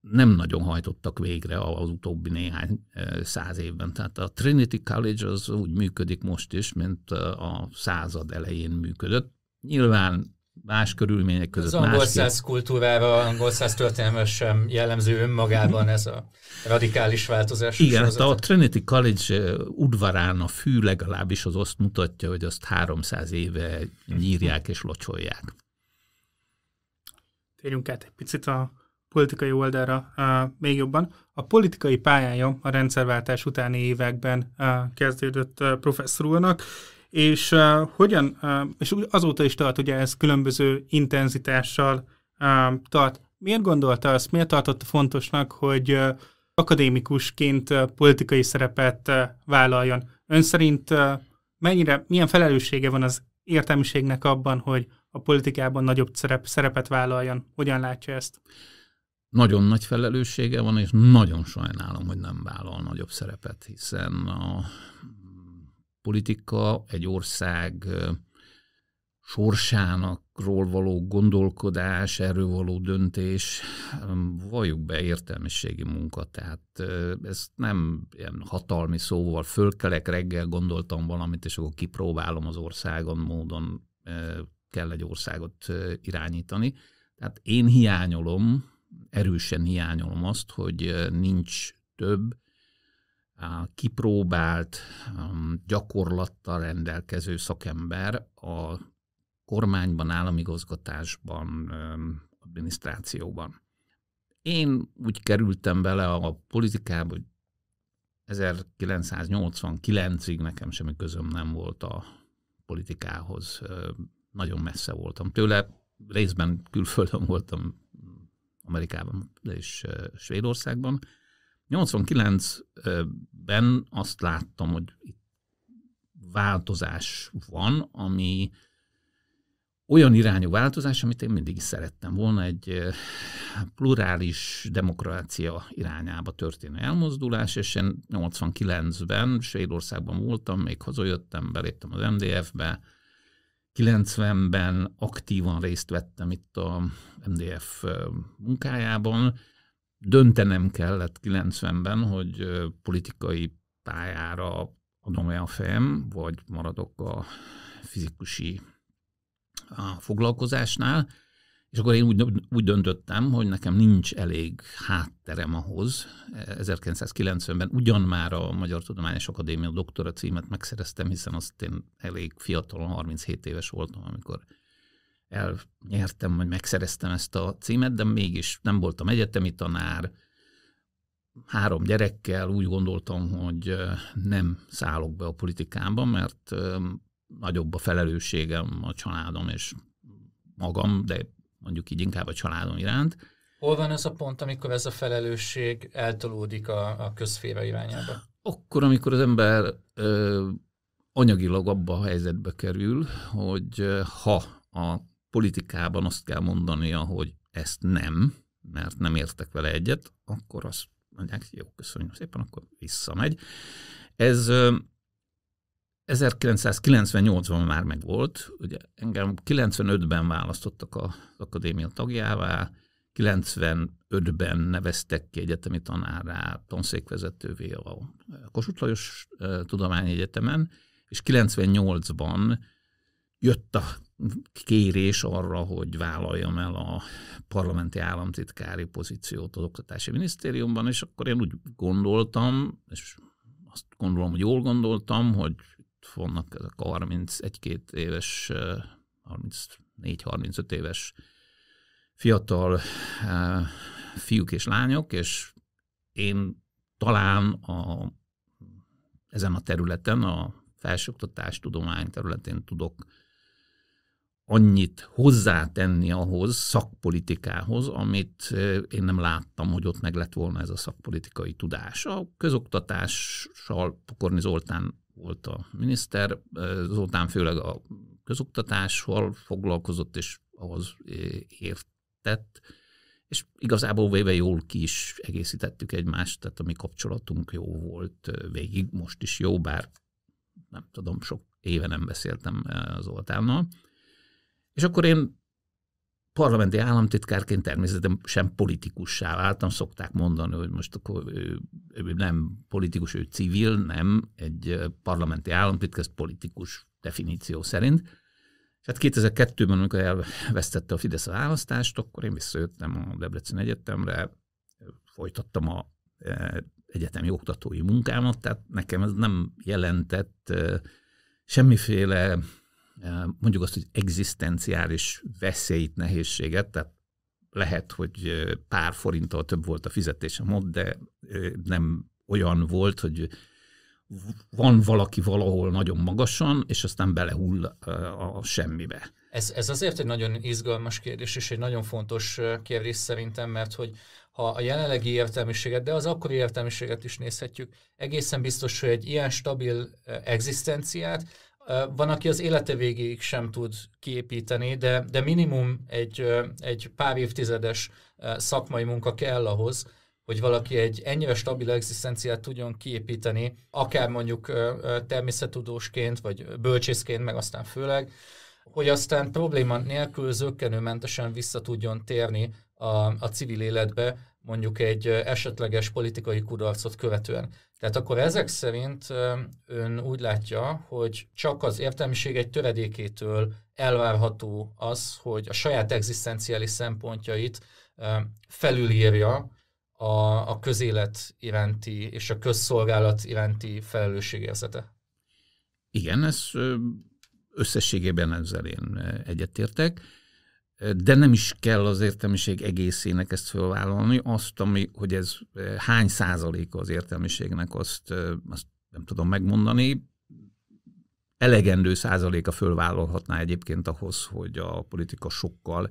nem nagyon hajtottak végre az utóbbi néhány száz évben. Tehát a Trinity College az úgy működik most is, mint a század elején működött. Nyilván más körülmények között. Az angol száz kultúrára, angol száz történelme sem jellemző önmagában ez a radikális változás. Igen, hát a Trinity College udvarán a fű legalábbis az azt mutatja, hogy azt 300 éve nyírják és locsolják. Térjünk át egy picit a politikai oldalra uh, még jobban. A politikai pályája a rendszerváltás utáni években uh, kezdődött uh, professzor úrnak, és uh, hogyan, uh, és azóta is tart ugye ez különböző intenzitással uh, tart. Miért gondolta azt, miért tartotta fontosnak, hogy uh, akadémikusként uh, politikai szerepet uh, vállaljon? Ön szerint uh, mennyire, milyen felelőssége van az értelmiségnek abban, hogy a politikában nagyobb szerep, szerepet vállaljon? Hogyan látja ezt? nagyon nagy felelőssége van, és nagyon sajnálom, hogy nem vállal nagyobb szerepet, hiszen a politika egy ország sorsánakról való gondolkodás, erről való döntés, valljuk be értelmiségi munka, tehát ezt nem ilyen hatalmi szóval fölkelek reggel, gondoltam valamit, és akkor kipróbálom az országon módon kell egy országot irányítani. Tehát én hiányolom erősen hiányolom azt, hogy nincs több kipróbált, gyakorlattal rendelkező szakember a kormányban, államigazgatásban, adminisztrációban. Én úgy kerültem bele a politikába, hogy 1989-ig nekem semmi közöm nem volt a politikához. Nagyon messze voltam tőle, részben külföldön voltam Amerikában és Svédországban. 89-ben azt láttam, hogy itt változás van, ami olyan irányú változás, amit én mindig is szerettem volna, egy plurális demokrácia irányába történő elmozdulás, és én 89-ben Svédországban voltam, még hazajöttem, beléptem az MDF-be, 90-ben aktívan részt vettem itt a MDF munkájában. Döntenem kellett 90-ben, hogy politikai pályára adom-e a fejem, vagy maradok a fizikusi foglalkozásnál. És akkor én úgy, úgy döntöttem, hogy nekem nincs elég hátterem ahhoz. 1990-ben ugyan már a Magyar Tudományos Akadémia doktora címet megszereztem, hiszen azt én elég fiatalon, 37 éves voltam, amikor elnyertem, vagy megszereztem ezt a címet, de mégis nem voltam egyetemi tanár, három gyerekkel úgy gondoltam, hogy nem szállok be a politikába, mert nagyobb a felelősségem a családom és magam, de mondjuk így inkább a családom iránt. Hol van ez a pont, amikor ez a felelősség eltolódik a, a közféra irányába? Akkor, amikor az ember ö, anyagilag abba a helyzetbe kerül, hogy ö, ha a politikában azt kell mondania, hogy ezt nem, mert nem értek vele egyet, akkor azt mondják, jó, köszönjük szépen, akkor visszamegy. Ez 1998-ban már megvolt, ugye engem 95-ben választottak az akadémia tagjává, 95-ben neveztek ki egyetemi tanárra, tanszékvezetővé a Kossuth Lajos Tudományegyetemen, és 98-ban jött a kérés arra, hogy vállaljam el a parlamenti államtitkári pozíciót az Oktatási Minisztériumban, és akkor én úgy gondoltam, és azt gondolom, hogy jól gondoltam, hogy vannak ezek a 31-2 éves, 34-35 eh, éves fiatal eh, fiúk és lányok, és én talán a, ezen a területen, a felsőoktatás tudomány területén tudok annyit hozzátenni ahhoz, szakpolitikához, amit eh, én nem láttam, hogy ott meg lett volna ez a szakpolitikai tudás. A közoktatással Pokorni Zoltán volt a miniszter, Zoltán főleg a közoktatással foglalkozott, és ahhoz értett, és igazából véve jól ki is egészítettük egymást, tehát a mi kapcsolatunk jó volt végig, most is jó, bár nem tudom, sok éve nem beszéltem Zoltánnal. És akkor én parlamenti államtitkárként természetesen sem politikussá váltam, szokták mondani, hogy most akkor ő, ő nem politikus, ő civil, nem, egy parlamenti államtitkár, ez politikus definíció szerint. És hát 2002-ben, amikor elvesztette a Fidesz a választást, akkor én visszajöttem a Debrecen Egyetemre, folytattam a e, egyetemi oktatói munkámat, tehát nekem ez nem jelentett semmiféle mondjuk azt, hogy egzisztenciális veszélyt, nehézséget, tehát lehet, hogy pár forinttal több volt a fizetésem ott, de nem olyan volt, hogy van valaki valahol nagyon magasan, és aztán belehull a semmibe. Ez, ez azért egy nagyon izgalmas kérdés, és egy nagyon fontos kérdés szerintem, mert hogy ha a jelenlegi értelmiséget, de az akkori értelmiséget is nézhetjük, egészen biztos, hogy egy ilyen stabil egzisztenciát van, aki az élete végéig sem tud kiépíteni, de, de minimum egy, egy pár évtizedes szakmai munka kell ahhoz, hogy valaki egy ennyire stabil egzisztenciát tudjon kiépíteni, akár mondjuk természettudósként, vagy bölcsészként, meg aztán főleg, hogy aztán probléma nélkül zöggenőmentesen vissza tudjon térni a, a civil életbe, mondjuk egy esetleges politikai kudarcot követően. Tehát akkor mhm. ezek szerint ön úgy látja, hogy csak az értelmiség egy töredékétől elvárható az, hogy a saját egzisztenciális szempontjait felülírja a, a közélet iránti és a közszolgálat iránti felelősségérzete. Igen, ez összességében ezzel én egyetértek de nem is kell az értelmiség egészének ezt fölvállalni. Azt, ami, hogy ez eh, hány százaléka az értelmiségnek, azt, eh, azt nem tudom megmondani. Elegendő százaléka fölvállalhatná egyébként ahhoz, hogy a politika sokkal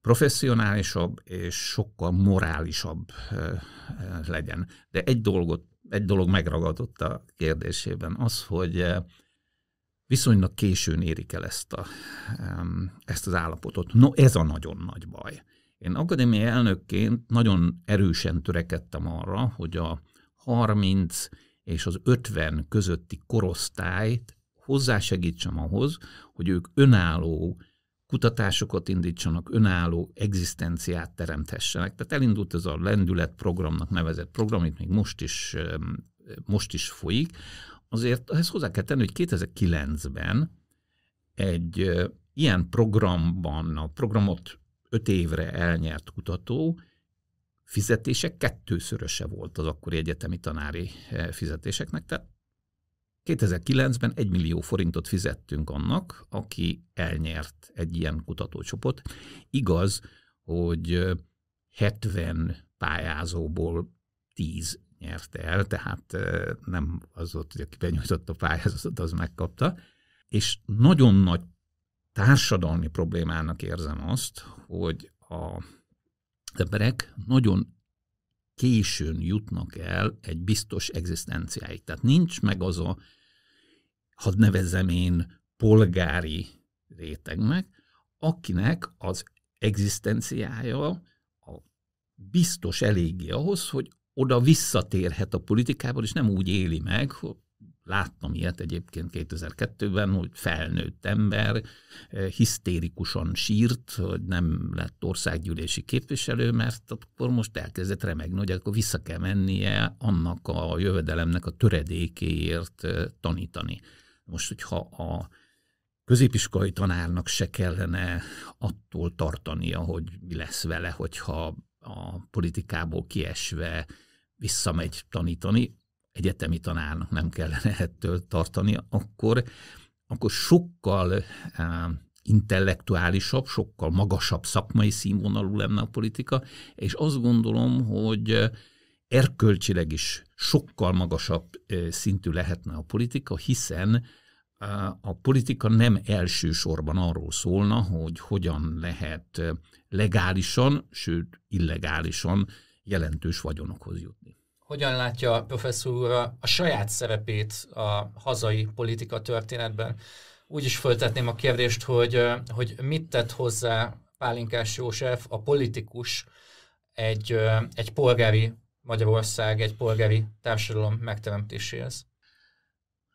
professzionálisabb és sokkal morálisabb eh, legyen. De egy dolgot egy dolog megragadott a kérdésében, az, hogy viszonylag későn érik el ezt, a, ezt az állapotot. No, ez a nagyon nagy baj. Én akadémiai elnökként nagyon erősen törekedtem arra, hogy a 30 és az 50 közötti korosztályt hozzásegítsem ahhoz, hogy ők önálló kutatásokat indítsanak, önálló egzisztenciát teremthessenek. Tehát elindult ez a lendület programnak nevezett program, itt még most is, most is folyik, azért ehhez hozzá kell tenni, hogy 2009-ben egy ilyen programban, a programot öt évre elnyert kutató fizetése kettőszöröse volt az akkori egyetemi tanári fizetéseknek, tehát 2009-ben 1 millió forintot fizettünk annak, aki elnyert egy ilyen kutatócsoport. Igaz, hogy 70 pályázóból 10 nyerte el, tehát nem az volt, hogy aki benyújtott a pályázatot, az megkapta. És nagyon nagy társadalmi problémának érzem azt, hogy a emberek nagyon későn jutnak el egy biztos egzisztenciáig. Tehát nincs meg az a, hadd nevezzem én, polgári rétegnek, akinek az egzisztenciája a biztos eléggé ahhoz, hogy oda visszatérhet a politikában, és nem úgy éli meg, láttam ilyet egyébként 2002-ben, hogy felnőtt ember eh, hisztérikusan sírt, hogy nem lett országgyűlési képviselő, mert akkor most elkezdett remegni, hogy akkor vissza kell mennie annak a jövedelemnek a töredékéért eh, tanítani. Most, hogyha a középiskolai tanárnak se kellene attól tartania, hogy mi lesz vele, hogyha a politikából kiesve visszamegy tanítani, egyetemi tanárnak nem kellene ettől tartani, akkor, akkor sokkal intellektuálisabb, sokkal magasabb szakmai színvonalú lenne a politika, és azt gondolom, hogy erkölcsileg is sokkal magasabb szintű lehetne a politika, hiszen a politika nem elsősorban arról szólna, hogy hogyan lehet legálisan, sőt illegálisan jelentős vagyonokhoz jutni. Hogyan látja a professzor úr a saját szerepét a hazai politika történetben? Úgy is föltetném a kérdést, hogy, hogy mit tett hozzá Pálinkás József, a politikus, egy, egy polgári Magyarország, egy polgári társadalom megteremtéséhez?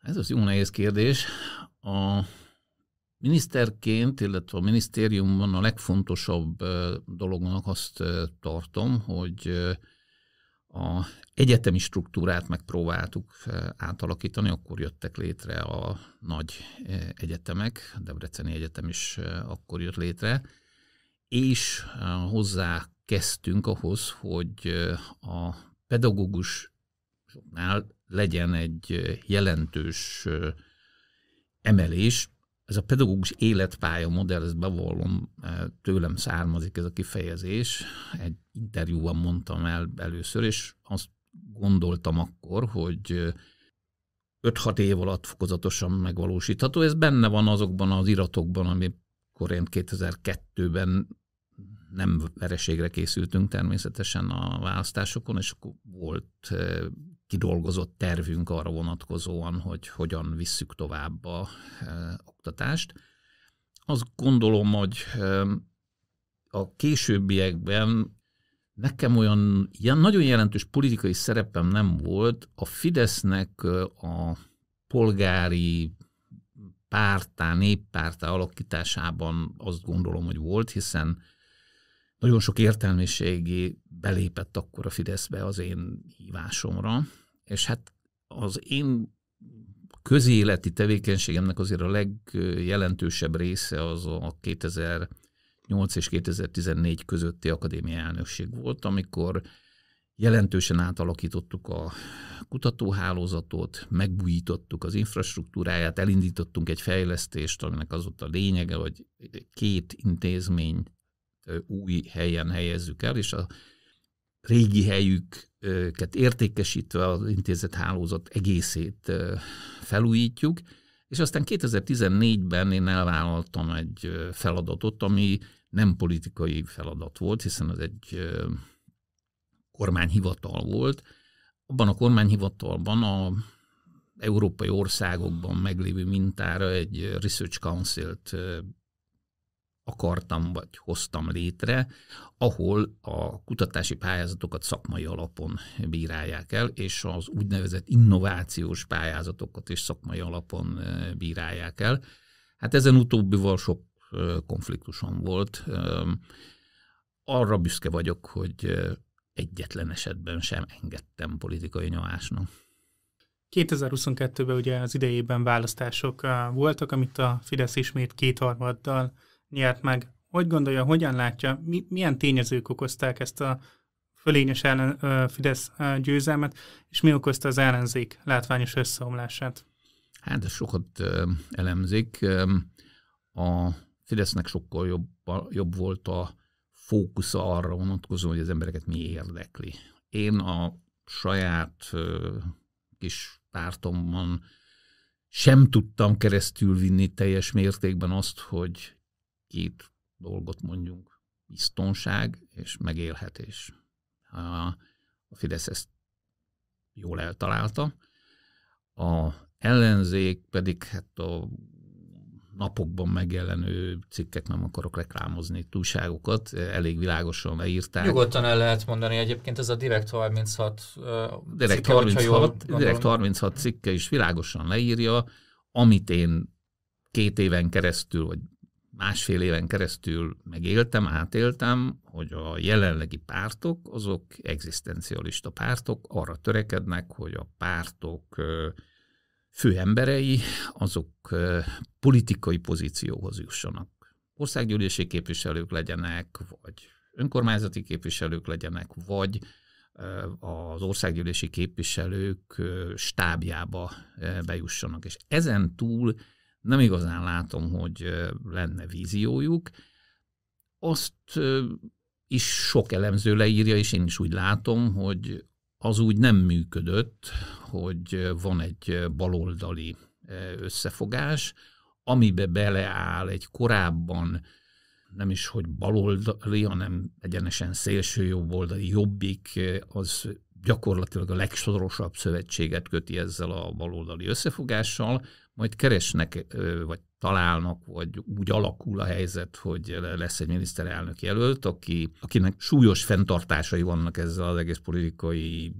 Ez az jó nehéz kérdés. A miniszterként, illetve a minisztériumban a legfontosabb dolognak azt tartom, hogy a egyetemi struktúrát megpróbáltuk átalakítani, akkor jöttek létre a nagy egyetemek, a Debreceni Egyetem is akkor jött létre, és hozzá kezdtünk ahhoz, hogy a pedagógus legyen egy jelentős emelés. Ez a pedagógus életpálya modell, ezt bevallom, tőlem származik ez a kifejezés. Egy interjúban mondtam el először, és azt gondoltam akkor, hogy 5-6 év alatt fokozatosan megvalósítható. Ez benne van azokban az iratokban, amikor én 2002-ben nem vereségre készültünk természetesen a választásokon, és akkor volt kidolgozott tervünk arra vonatkozóan, hogy hogyan visszük tovább a e, oktatást. Azt gondolom, hogy e, a későbbiekben nekem olyan ilyen nagyon jelentős politikai szerepem nem volt. A Fidesznek e, a polgári pártá, néppártá alakításában azt gondolom, hogy volt, hiszen nagyon sok értelmiségi belépett akkor a Fideszbe az én hívásomra, és hát az én közéleti tevékenységemnek azért a legjelentősebb része az a 2008 és 2014 közötti akadémiai elnökség volt, amikor jelentősen átalakítottuk a kutatóhálózatot, megbújítottuk az infrastruktúráját, elindítottunk egy fejlesztést, aminek az volt a lényege, hogy két intézmény új helyen helyezzük el, és a régi helyük őket értékesítve az intézet hálózat egészét felújítjuk, és aztán 2014-ben én elvállaltam egy feladatot, ami nem politikai feladat volt, hiszen az egy kormányhivatal volt. Abban a kormányhivatalban a európai országokban meglévő mintára egy Research Council-t akartam vagy hoztam létre, ahol a kutatási pályázatokat szakmai alapon bírálják el, és az úgynevezett innovációs pályázatokat is szakmai alapon bírálják el. Hát ezen utóbbival sok konfliktusom volt. Arra büszke vagyok, hogy egyetlen esetben sem engedtem politikai nyomásnak. 2022-ben ugye az idejében választások voltak, amit a Fidesz ismét kétharmaddal nyert meg? Hogy gondolja, hogyan látja, mi, milyen tényezők okozták ezt a fölényes ellen, Fidesz győzelmet, és mi okozta az ellenzék látványos összeomlását? Hát ez sokat elemzik. A Fidesznek sokkal jobb, jobb volt a fókusza arra vonatkozóan, hogy az embereket mi érdekli. Én a saját kis pártomban sem tudtam keresztül vinni teljes mértékben azt, hogy két dolgot mondjunk, biztonság és megélhetés. A Fidesz ezt jól eltalálta, a ellenzék pedig hát a napokban megjelenő cikkek, nem akarok reklámozni túlságokat, elég világosan leírták. Nyugodtan el lehet mondani egyébként, ez a Direkt 36 uh, Direkt cikke, 36, jól Direkt 36 cikke is világosan leírja, amit én két éven keresztül, vagy másfél éven keresztül megéltem, átéltem, hogy a jelenlegi pártok, azok egzisztencialista pártok, arra törekednek, hogy a pártok főemberei, azok politikai pozícióhoz jussanak. Országgyűlési képviselők legyenek, vagy önkormányzati képviselők legyenek, vagy az országgyűlési képviselők stábjába bejussanak. És ezen túl nem igazán látom, hogy lenne víziójuk. Azt is sok elemző leírja, és én is úgy látom, hogy az úgy nem működött, hogy van egy baloldali összefogás, amibe beleáll egy korábban nem is, hogy baloldali, hanem egyenesen szélső jobboldali jobbik, az gyakorlatilag a legszorosabb szövetséget köti ezzel a baloldali összefogással, majd keresnek, vagy találnak, vagy úgy alakul a helyzet, hogy lesz egy miniszterelnök jelölt, aki, akinek súlyos fenntartásai vannak ezzel az egész politikai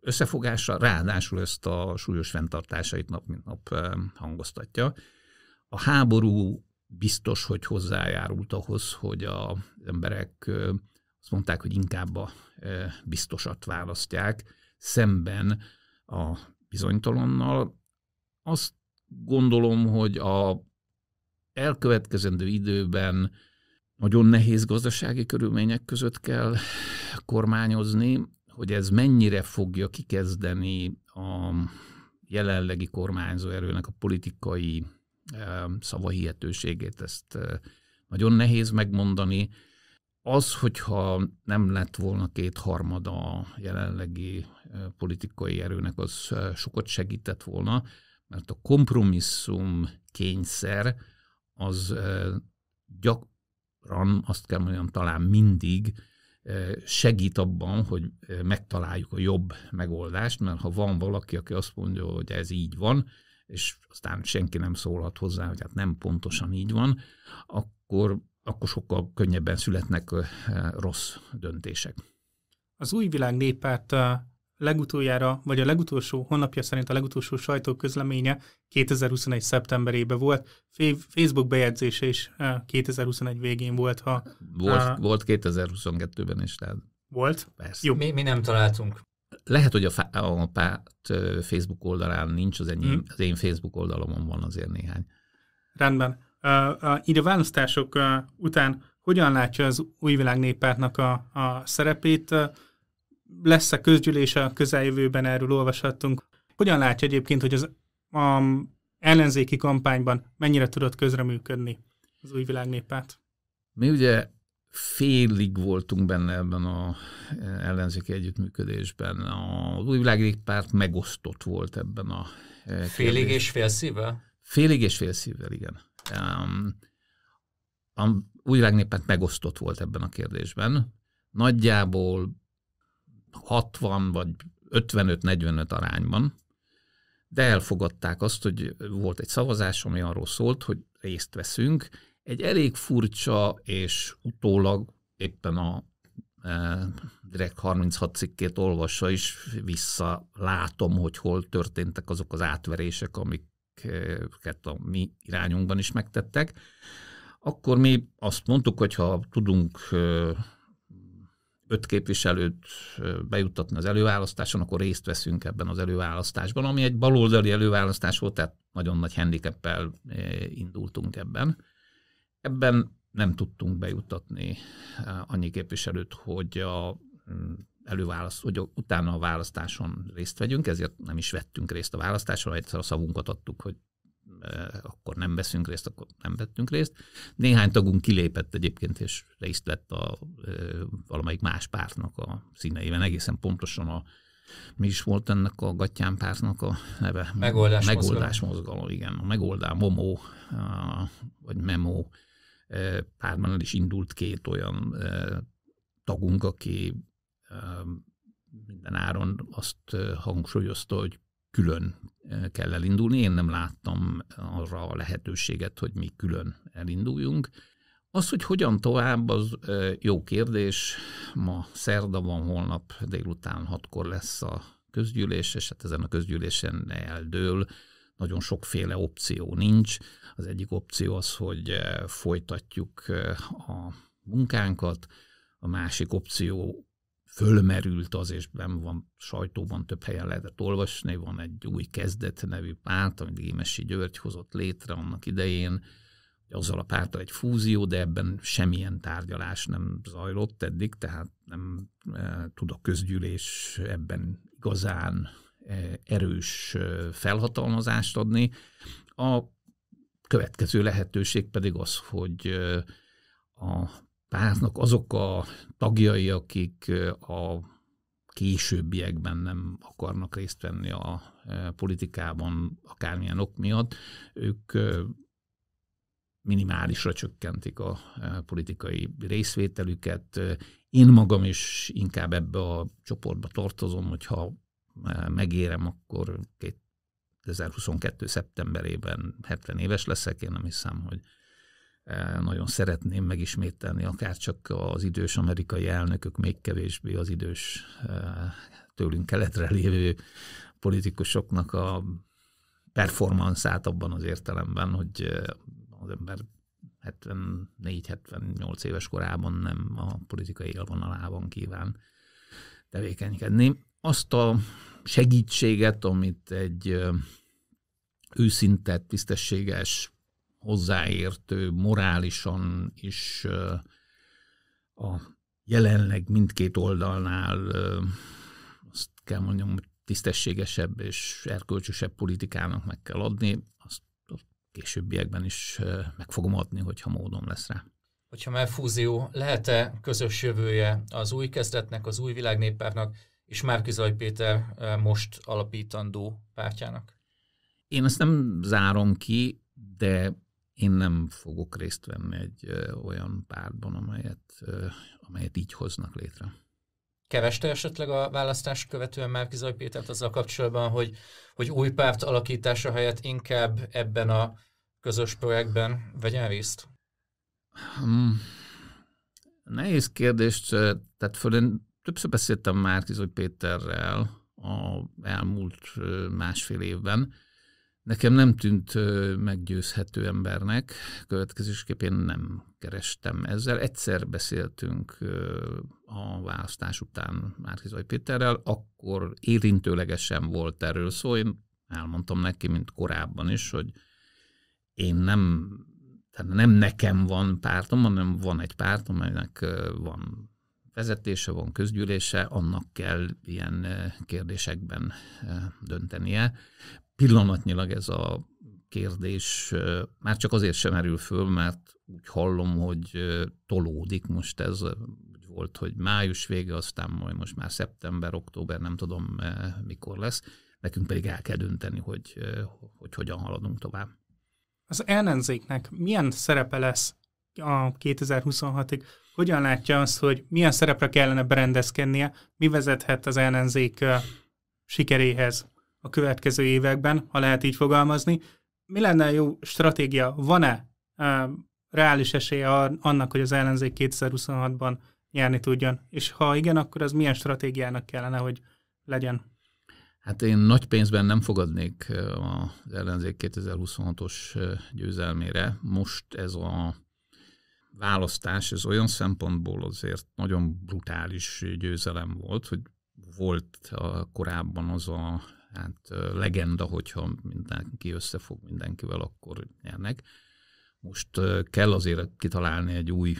összefogásra, ráadásul ezt a súlyos fenntartásait nap mint nap hangoztatja. A háború biztos, hogy hozzájárult ahhoz, hogy az emberek azt mondták, hogy inkább a biztosat választják, szemben a bizonytalannal. Azt gondolom, hogy a elkövetkezendő időben nagyon nehéz gazdasági körülmények között kell kormányozni, hogy ez mennyire fogja kikezdeni a jelenlegi kormányzó erőnek a politikai eh, szavahihetőségét, ezt eh, nagyon nehéz megmondani. Az, hogyha nem lett volna kétharmada a jelenlegi eh, politikai erőnek, az sokat segített volna mert a kompromisszum kényszer az gyakran, azt kell mondjam, talán mindig segít abban, hogy megtaláljuk a jobb megoldást, mert ha van valaki, aki azt mondja, hogy ez így van, és aztán senki nem szólhat hozzá, hogy hát nem pontosan így van, akkor, akkor sokkal könnyebben születnek rossz döntések. Az új világ néppárt legutoljára, vagy a legutolsó honlapja szerint a legutolsó sajtóközleménye 2021. szeptemberében volt. Facebook bejegyzése is 2021 eh, végén volt. Ha, volt, a... Eh, volt 2022-ben is. Tehát... Volt? Persze. Jó. Mi, mi nem találtunk. Lehet, hogy a, fá, a párt eh, Facebook oldalán nincs, az, ennyi, hmm. az én Facebook oldalamon van azért néhány. Rendben. Uh, uh, így a választások uh, után hogyan látja az új világ a, a szerepét? Uh, lesz-e közgyűlés a közeljövőben, erről olvashattunk. Hogyan látja egyébként, hogy az a ellenzéki kampányban mennyire tudott közreműködni az új világnépát? Mi ugye félig voltunk benne ebben a ellenzéki együttműködésben. Az új világnéppárt megosztott volt ebben a e, kérdés. Félig és fél szívvel? Félig és fél szívvel, igen. Um, a új világnéppárt megosztott volt ebben a kérdésben. Nagyjából 60 vagy 55-45 arányban, de elfogadták azt, hogy volt egy szavazás, ami arról szólt, hogy részt veszünk. Egy elég furcsa és utólag éppen a e, direkt 36 cikkét olvassa is vissza látom, hogy hol történtek azok az átverések, amiket a mi irányunkban is megtettek. Akkor mi azt mondtuk, hogy ha tudunk öt képviselőt bejuttatni az előválasztáson, akkor részt veszünk ebben az előválasztásban, ami egy baloldali előválasztás volt, tehát nagyon nagy handicappel indultunk ebben. Ebben nem tudtunk bejuttatni annyi képviselőt, hogy a mm, előválaszt, hogy utána a választáson részt vegyünk, ezért nem is vettünk részt a választáson, egyszer a szavunkat adtuk, hogy Eh, akkor nem veszünk részt, akkor nem vettünk részt. Néhány tagunk kilépett egyébként, és részt vett a eh, valamelyik más pártnak a színeiben, egészen pontosan a mi is volt ennek a gatyán pártnak a neve? Megoldás, megoldás mozgalom. mozgalom. igen. A megoldás momó, vagy memo eh, párban is indult két olyan tagunk, aki minden áron azt hangsúlyozta, hogy külön eh, kell elindulni. Én nem láttam arra a lehetőséget, hogy mi külön elinduljunk. Az, hogy hogyan tovább, az eh, jó kérdés. Ma szerda van, holnap délután hatkor lesz a közgyűlés, és hát ezen a közgyűlésen eldől. Nagyon sokféle opció nincs. Az egyik opció az, hogy eh, folytatjuk a munkánkat, a másik opció fölmerült az, és nem van sajtóban több helyen lehetett olvasni, van egy új kezdet nevű párt, amit Gémesi György hozott létre annak idején, azzal a pártal egy fúzió, de ebben semmilyen tárgyalás nem zajlott eddig, tehát nem e, tud a közgyűlés ebben igazán e, erős e, felhatalmazást adni. A következő lehetőség pedig az, hogy e, a pártnak azok a tagjai, akik a későbbiekben nem akarnak részt venni a politikában akármilyen ok miatt, ők minimálisra csökkentik a politikai részvételüket. Én magam is inkább ebbe a csoportba tartozom, hogyha megérem, akkor 2022. szeptemberében 70 éves leszek. Én nem hiszem, hogy Eh, nagyon szeretném megismételni, akár csak az idős amerikai elnökök, még kevésbé az idős eh, tőlünk keletre lévő politikusoknak a performanszát abban az értelemben, hogy eh, az ember 74-78 éves korában nem a politikai élvonalában kíván tevékenykedni. Azt a segítséget, amit egy őszinte, tisztességes, hozzáértő, morálisan is a jelenleg mindkét oldalnál azt kell mondjam, hogy tisztességesebb és erkölcsösebb politikának meg kell adni, azt későbbiekben is meg fogom adni, hogyha módom lesz rá. Hogyha már fúzió, lehet-e közös jövője az új kezdetnek, az új világnéppárnak és Márki Zaj Péter most alapítandó pártjának? Én ezt nem zárom ki, de én nem fogok részt venni egy olyan pártban, amelyet, amelyet így hoznak létre. Kereste esetleg a választás követően Márki Zaj Pétert azzal kapcsolatban, hogy, hogy új párt alakítása helyett inkább ebben a közös projektben vegyen részt? Hmm. Nehéz kérdést, tehát fölön többször beszéltem Márki Zaj Péterrel a elmúlt másfél évben, Nekem nem tűnt meggyőzhető embernek, én nem kerestem ezzel. Egyszer beszéltünk a választás után Márkizaj Péterrel, akkor érintőlegesen volt erről szó. Én elmondtam neki, mint korábban is, hogy én nem, tehát nem nekem van pártom, hanem van egy pártom, amelynek van vezetése, van közgyűlése, annak kell ilyen kérdésekben döntenie pillanatnyilag ez a kérdés már csak azért sem merül föl, mert úgy hallom, hogy tolódik most ez. Úgy volt, hogy május vége, aztán majd most már szeptember, október, nem tudom mikor lesz. Nekünk pedig el kell dönteni, hogy, hogy hogyan haladunk tovább. Az ellenzéknek milyen szerepe lesz a 2026-ig? Hogyan látja azt, hogy milyen szerepre kellene berendezkednie? Mi vezethet az ellenzék sikeréhez? a következő években, ha lehet így fogalmazni. Mi lenne jó stratégia? Van-e e, reális esélye annak, hogy az ellenzék 2026-ban nyerni tudjon? És ha igen, akkor az milyen stratégiának kellene, hogy legyen? Hát én nagy pénzben nem fogadnék az ellenzék 2026-os győzelmére. Most ez a választás, ez olyan szempontból azért nagyon brutális győzelem volt, hogy volt a korábban az a hát legenda, hogyha mindenki összefog mindenkivel, akkor nyernek. Most kell azért kitalálni egy új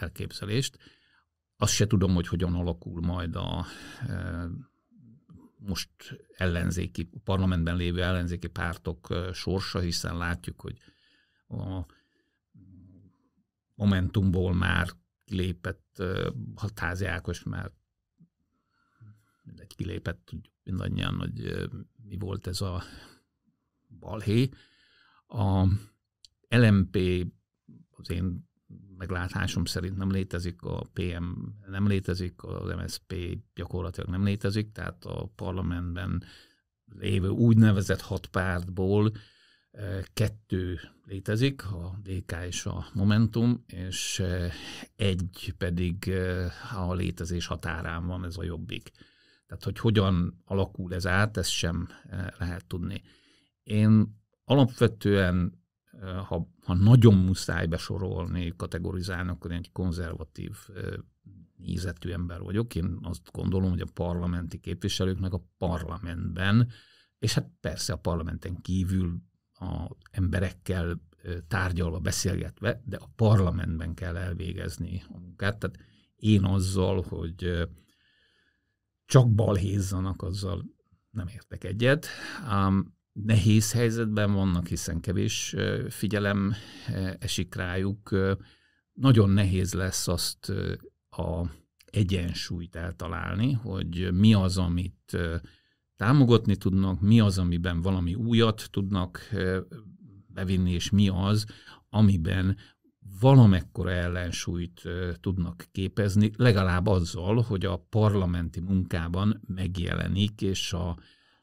elképzelést. Azt se tudom, hogy hogyan alakul majd a most ellenzéki, parlamentben lévő ellenzéki pártok sorsa, hiszen látjuk, hogy a Momentumból már lépett Hatázi Ákos, már mindegy kilépett, tudjuk mindannyian, hogy mi volt ez a balhé. A LMP az én meglátásom szerint nem létezik, a PM nem létezik, az MSP gyakorlatilag nem létezik, tehát a parlamentben lévő úgynevezett hat pártból kettő létezik, a DK és a Momentum, és egy pedig a létezés határán van, ez a jobbik. Tehát, hogy hogyan alakul ez át, ezt sem eh, lehet tudni. Én alapvetően, eh, ha, ha nagyon muszáj besorolni, kategorizálni, akkor én egy konzervatív nézetű eh, ember vagyok. Én azt gondolom, hogy a parlamenti képviselőknek a parlamentben, és hát persze a parlamenten kívül a emberekkel tárgyalva, beszélgetve, de a parlamentben kell elvégezni a munkát. Tehát én azzal, hogy csak balhézzanak, azzal nem értek egyet. Um, nehéz helyzetben vannak, hiszen kevés figyelem esik rájuk. Nagyon nehéz lesz azt a egyensúlyt eltalálni, hogy mi az, amit támogatni tudnak, mi az, amiben valami újat tudnak bevinni, és mi az, amiben valamekkora ellensúlyt tudnak képezni, legalább azzal, hogy a parlamenti munkában megjelenik, és a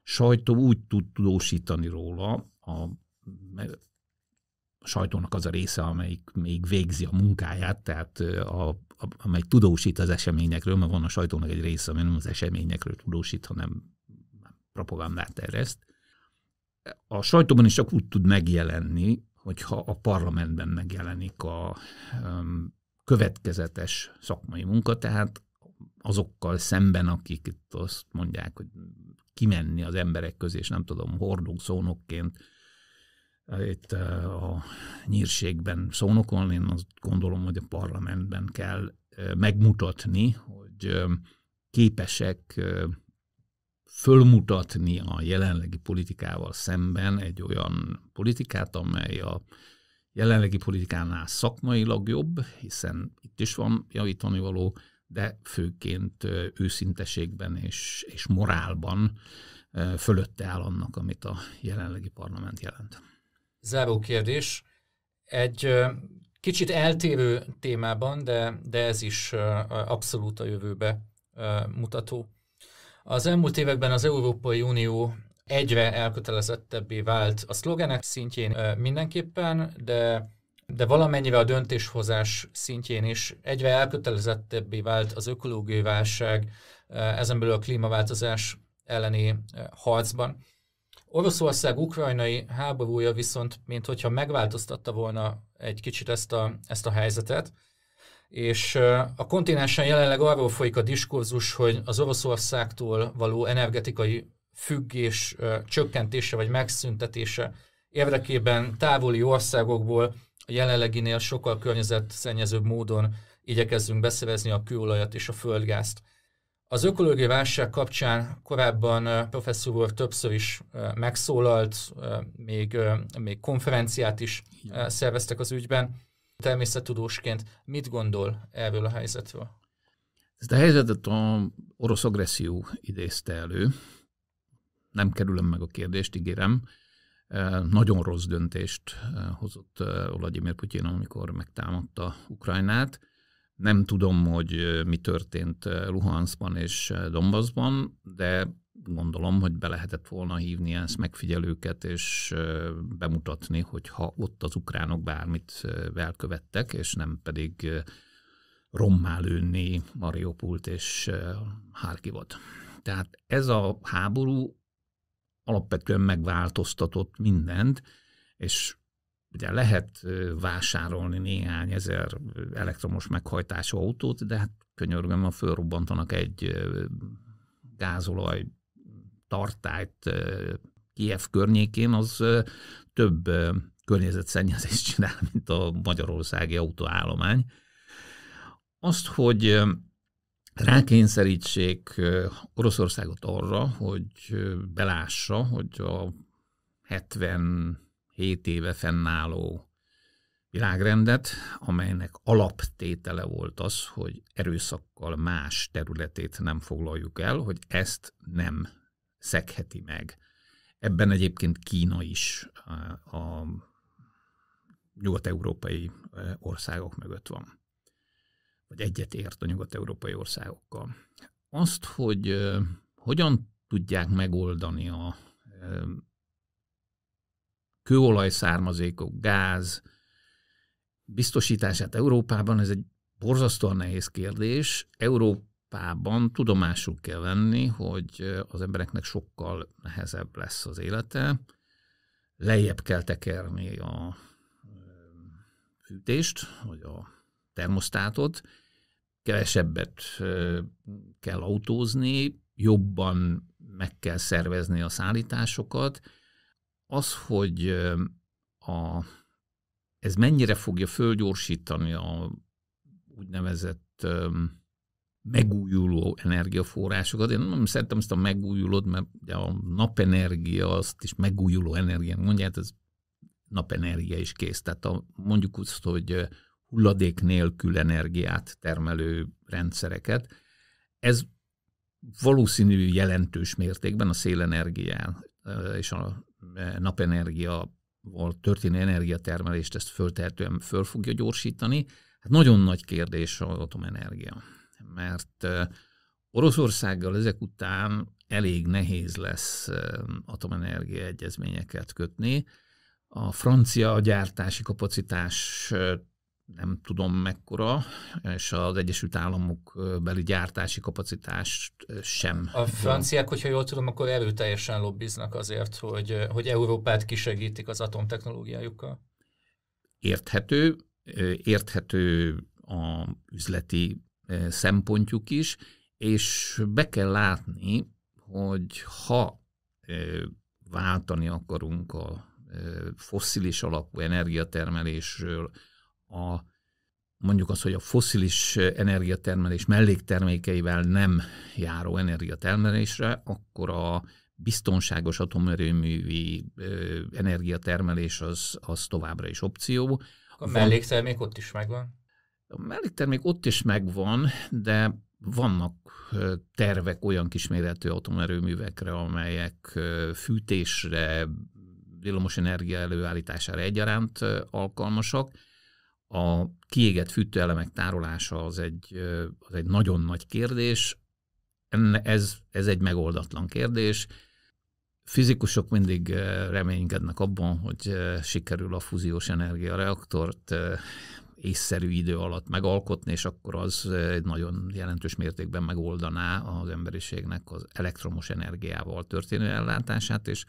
sajtó úgy tud tudósítani róla, a, a sajtónak az a része, amelyik még végzi a munkáját, tehát a, a, amely tudósít az eseményekről, mert van a sajtónak egy része, ami nem az eseményekről tudósít, hanem propagandát terjeszt. A sajtóban is csak úgy tud megjelenni, hogyha a parlamentben megjelenik a következetes szakmai munka, tehát azokkal szemben, akik itt azt mondják, hogy kimenni az emberek közé, és nem tudom, hordunk szónokként itt a nyírségben szónokon, én azt gondolom, hogy a parlamentben kell megmutatni, hogy képesek fölmutatni a jelenlegi politikával szemben egy olyan politikát, amely a jelenlegi politikánál szakmailag jobb, hiszen itt is van javítani való, de főként őszinteségben és, és morálban fölötte áll annak, amit a jelenlegi parlament jelent. Záró kérdés. Egy kicsit eltérő témában, de, de ez is abszolút a jövőbe mutató. Az elmúlt években az Európai Unió egyre elkötelezettebbé vált a szlogenek szintjén mindenképpen, de de valamennyire a döntéshozás szintjén is egyre elkötelezettebbé vált az ökológiai válság, ezen belül a klímaváltozás elleni harcban. Oroszország ukrajnai háborúja viszont, mint hogyha megváltoztatta volna egy kicsit ezt a, ezt a helyzetet, és a kontinensen jelenleg arról folyik a diskurzus, hogy az Oroszországtól való energetikai függés csökkentése vagy megszüntetése érdekében távoli országokból a jelenleginél sokkal környezetszennyezőbb módon igyekezzünk beszerezni a kőolajat és a földgázt. Az ökológiai válság kapcsán korábban professzor úr többször is megszólalt, még, még konferenciát is szerveztek az ügyben. Természettudósként mit gondol erről a helyzetről? Ezt a helyzetet a orosz agresszió idézte elő. Nem kerülöm meg a kérdést, ígérem. E, nagyon rossz döntést e, hozott e, Vladimir Putyin, amikor megtámadta Ukrajnát. Nem tudom, hogy mi történt Luhanszban és Donbassban, de gondolom, hogy be lehetett volna hívni ezt megfigyelőket, és bemutatni, hogy ha ott az ukránok bármit elkövettek, és nem pedig rommá lőni Mariupult és Harkivot. Tehát ez a háború alapvetően megváltoztatott mindent, és ugye lehet vásárolni néhány ezer elektromos meghajtású autót, de hát könyörgöm, a fölrobbantanak egy gázolaj tartályt Kiev környékén, az több környezetszennyezést csinál, mint a magyarországi autóállomány. Azt, hogy rákényszerítsék Oroszországot arra, hogy belássa, hogy a 77 éve fennálló világrendet, amelynek alaptétele volt az, hogy erőszakkal más területét nem foglaljuk el, hogy ezt nem szekheti meg. Ebben egyébként Kína is a nyugat-európai országok mögött van. Vagy egyet ért a nyugat-európai országokkal. Azt, hogy hogyan tudják megoldani a kőolaj származékok, gáz biztosítását Európában, ez egy borzasztóan nehéz kérdés. Európa Európában tudomásul kell venni, hogy az embereknek sokkal nehezebb lesz az élete, lejjebb kell tekerni a fűtést, vagy a termosztátot, kevesebbet kell autózni, jobban meg kell szervezni a szállításokat. Az, hogy a, ez mennyire fogja fölgyorsítani a úgynevezett megújuló energiaforrásokat. Én nem szeretem ezt a megújulót, mert ugye a napenergia azt is megújuló energiának mondják, hát ez napenergia is kész. Tehát a, mondjuk azt, hogy hulladék nélkül energiát termelő rendszereket. Ez valószínű jelentős mértékben a szélenergián és a napenergia történő energiatermelést ezt föltehetően föl fogja gyorsítani. Hát nagyon nagy kérdés az atomenergia mert Oroszországgal ezek után elég nehéz lesz atomenergia egyezményeket kötni. A francia gyártási kapacitás nem tudom mekkora, és az Egyesült Államok beli gyártási kapacitást sem. A franciák, hogyha jól tudom, akkor erőteljesen lobbiznak azért, hogy, hogy Európát kisegítik az atomtechnológiájukkal. Érthető, érthető a üzleti szempontjuk is, és be kell látni, hogy ha váltani akarunk a fosszilis alapú energiatermelésről a mondjuk az, hogy a foszilis energiatermelés melléktermékeivel nem járó energiatermelésre, akkor a biztonságos atomerőművi energiatermelés az, az továbbra is opció. A melléktermék ott is megvan? A melléktermék ott is megvan, de vannak tervek olyan kisméretű atomerőművekre, amelyek fűtésre, villamos energia előállítására egyaránt alkalmasak. A kiégett fűtőelemek tárolása az egy, az egy nagyon nagy kérdés. Ez, ez egy megoldatlan kérdés. Fizikusok mindig reménykednek abban, hogy sikerül a fúziós energiareaktort észszerű idő alatt megalkotni, és akkor az nagyon jelentős mértékben megoldaná az emberiségnek az elektromos energiával történő ellátását, és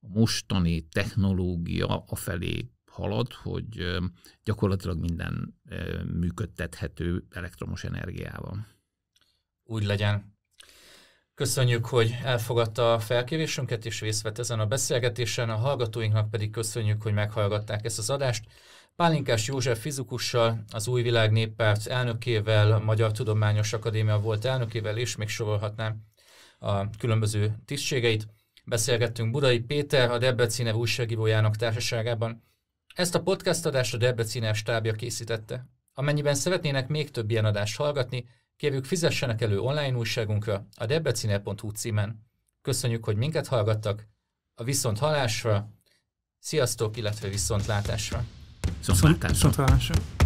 a mostani technológia afelé halad, hogy gyakorlatilag minden működtethető elektromos energiával. Úgy legyen. Köszönjük, hogy elfogadta a felkérésünket és részt vett ezen a beszélgetésen, a hallgatóinknak pedig köszönjük, hogy meghallgatták ezt az adást. Pálinkás József fizikussal, az Új Világ Néppárt elnökével, a Magyar Tudományos Akadémia volt elnökével, és még sorolhatnám a különböző tisztségeit. Beszélgettünk Budai Péter, a Debrecinev újságírójának társaságában. Ezt a podcast adást a Debrecinev stábja készítette. Amennyiben szeretnének még több ilyen adást hallgatni, kérjük fizessenek elő online újságunkra a debrecine.hu címen. Köszönjük, hogy minket hallgattak, a viszont halásra, sziasztok, illetve viszontlátásra! sur Soin, Soin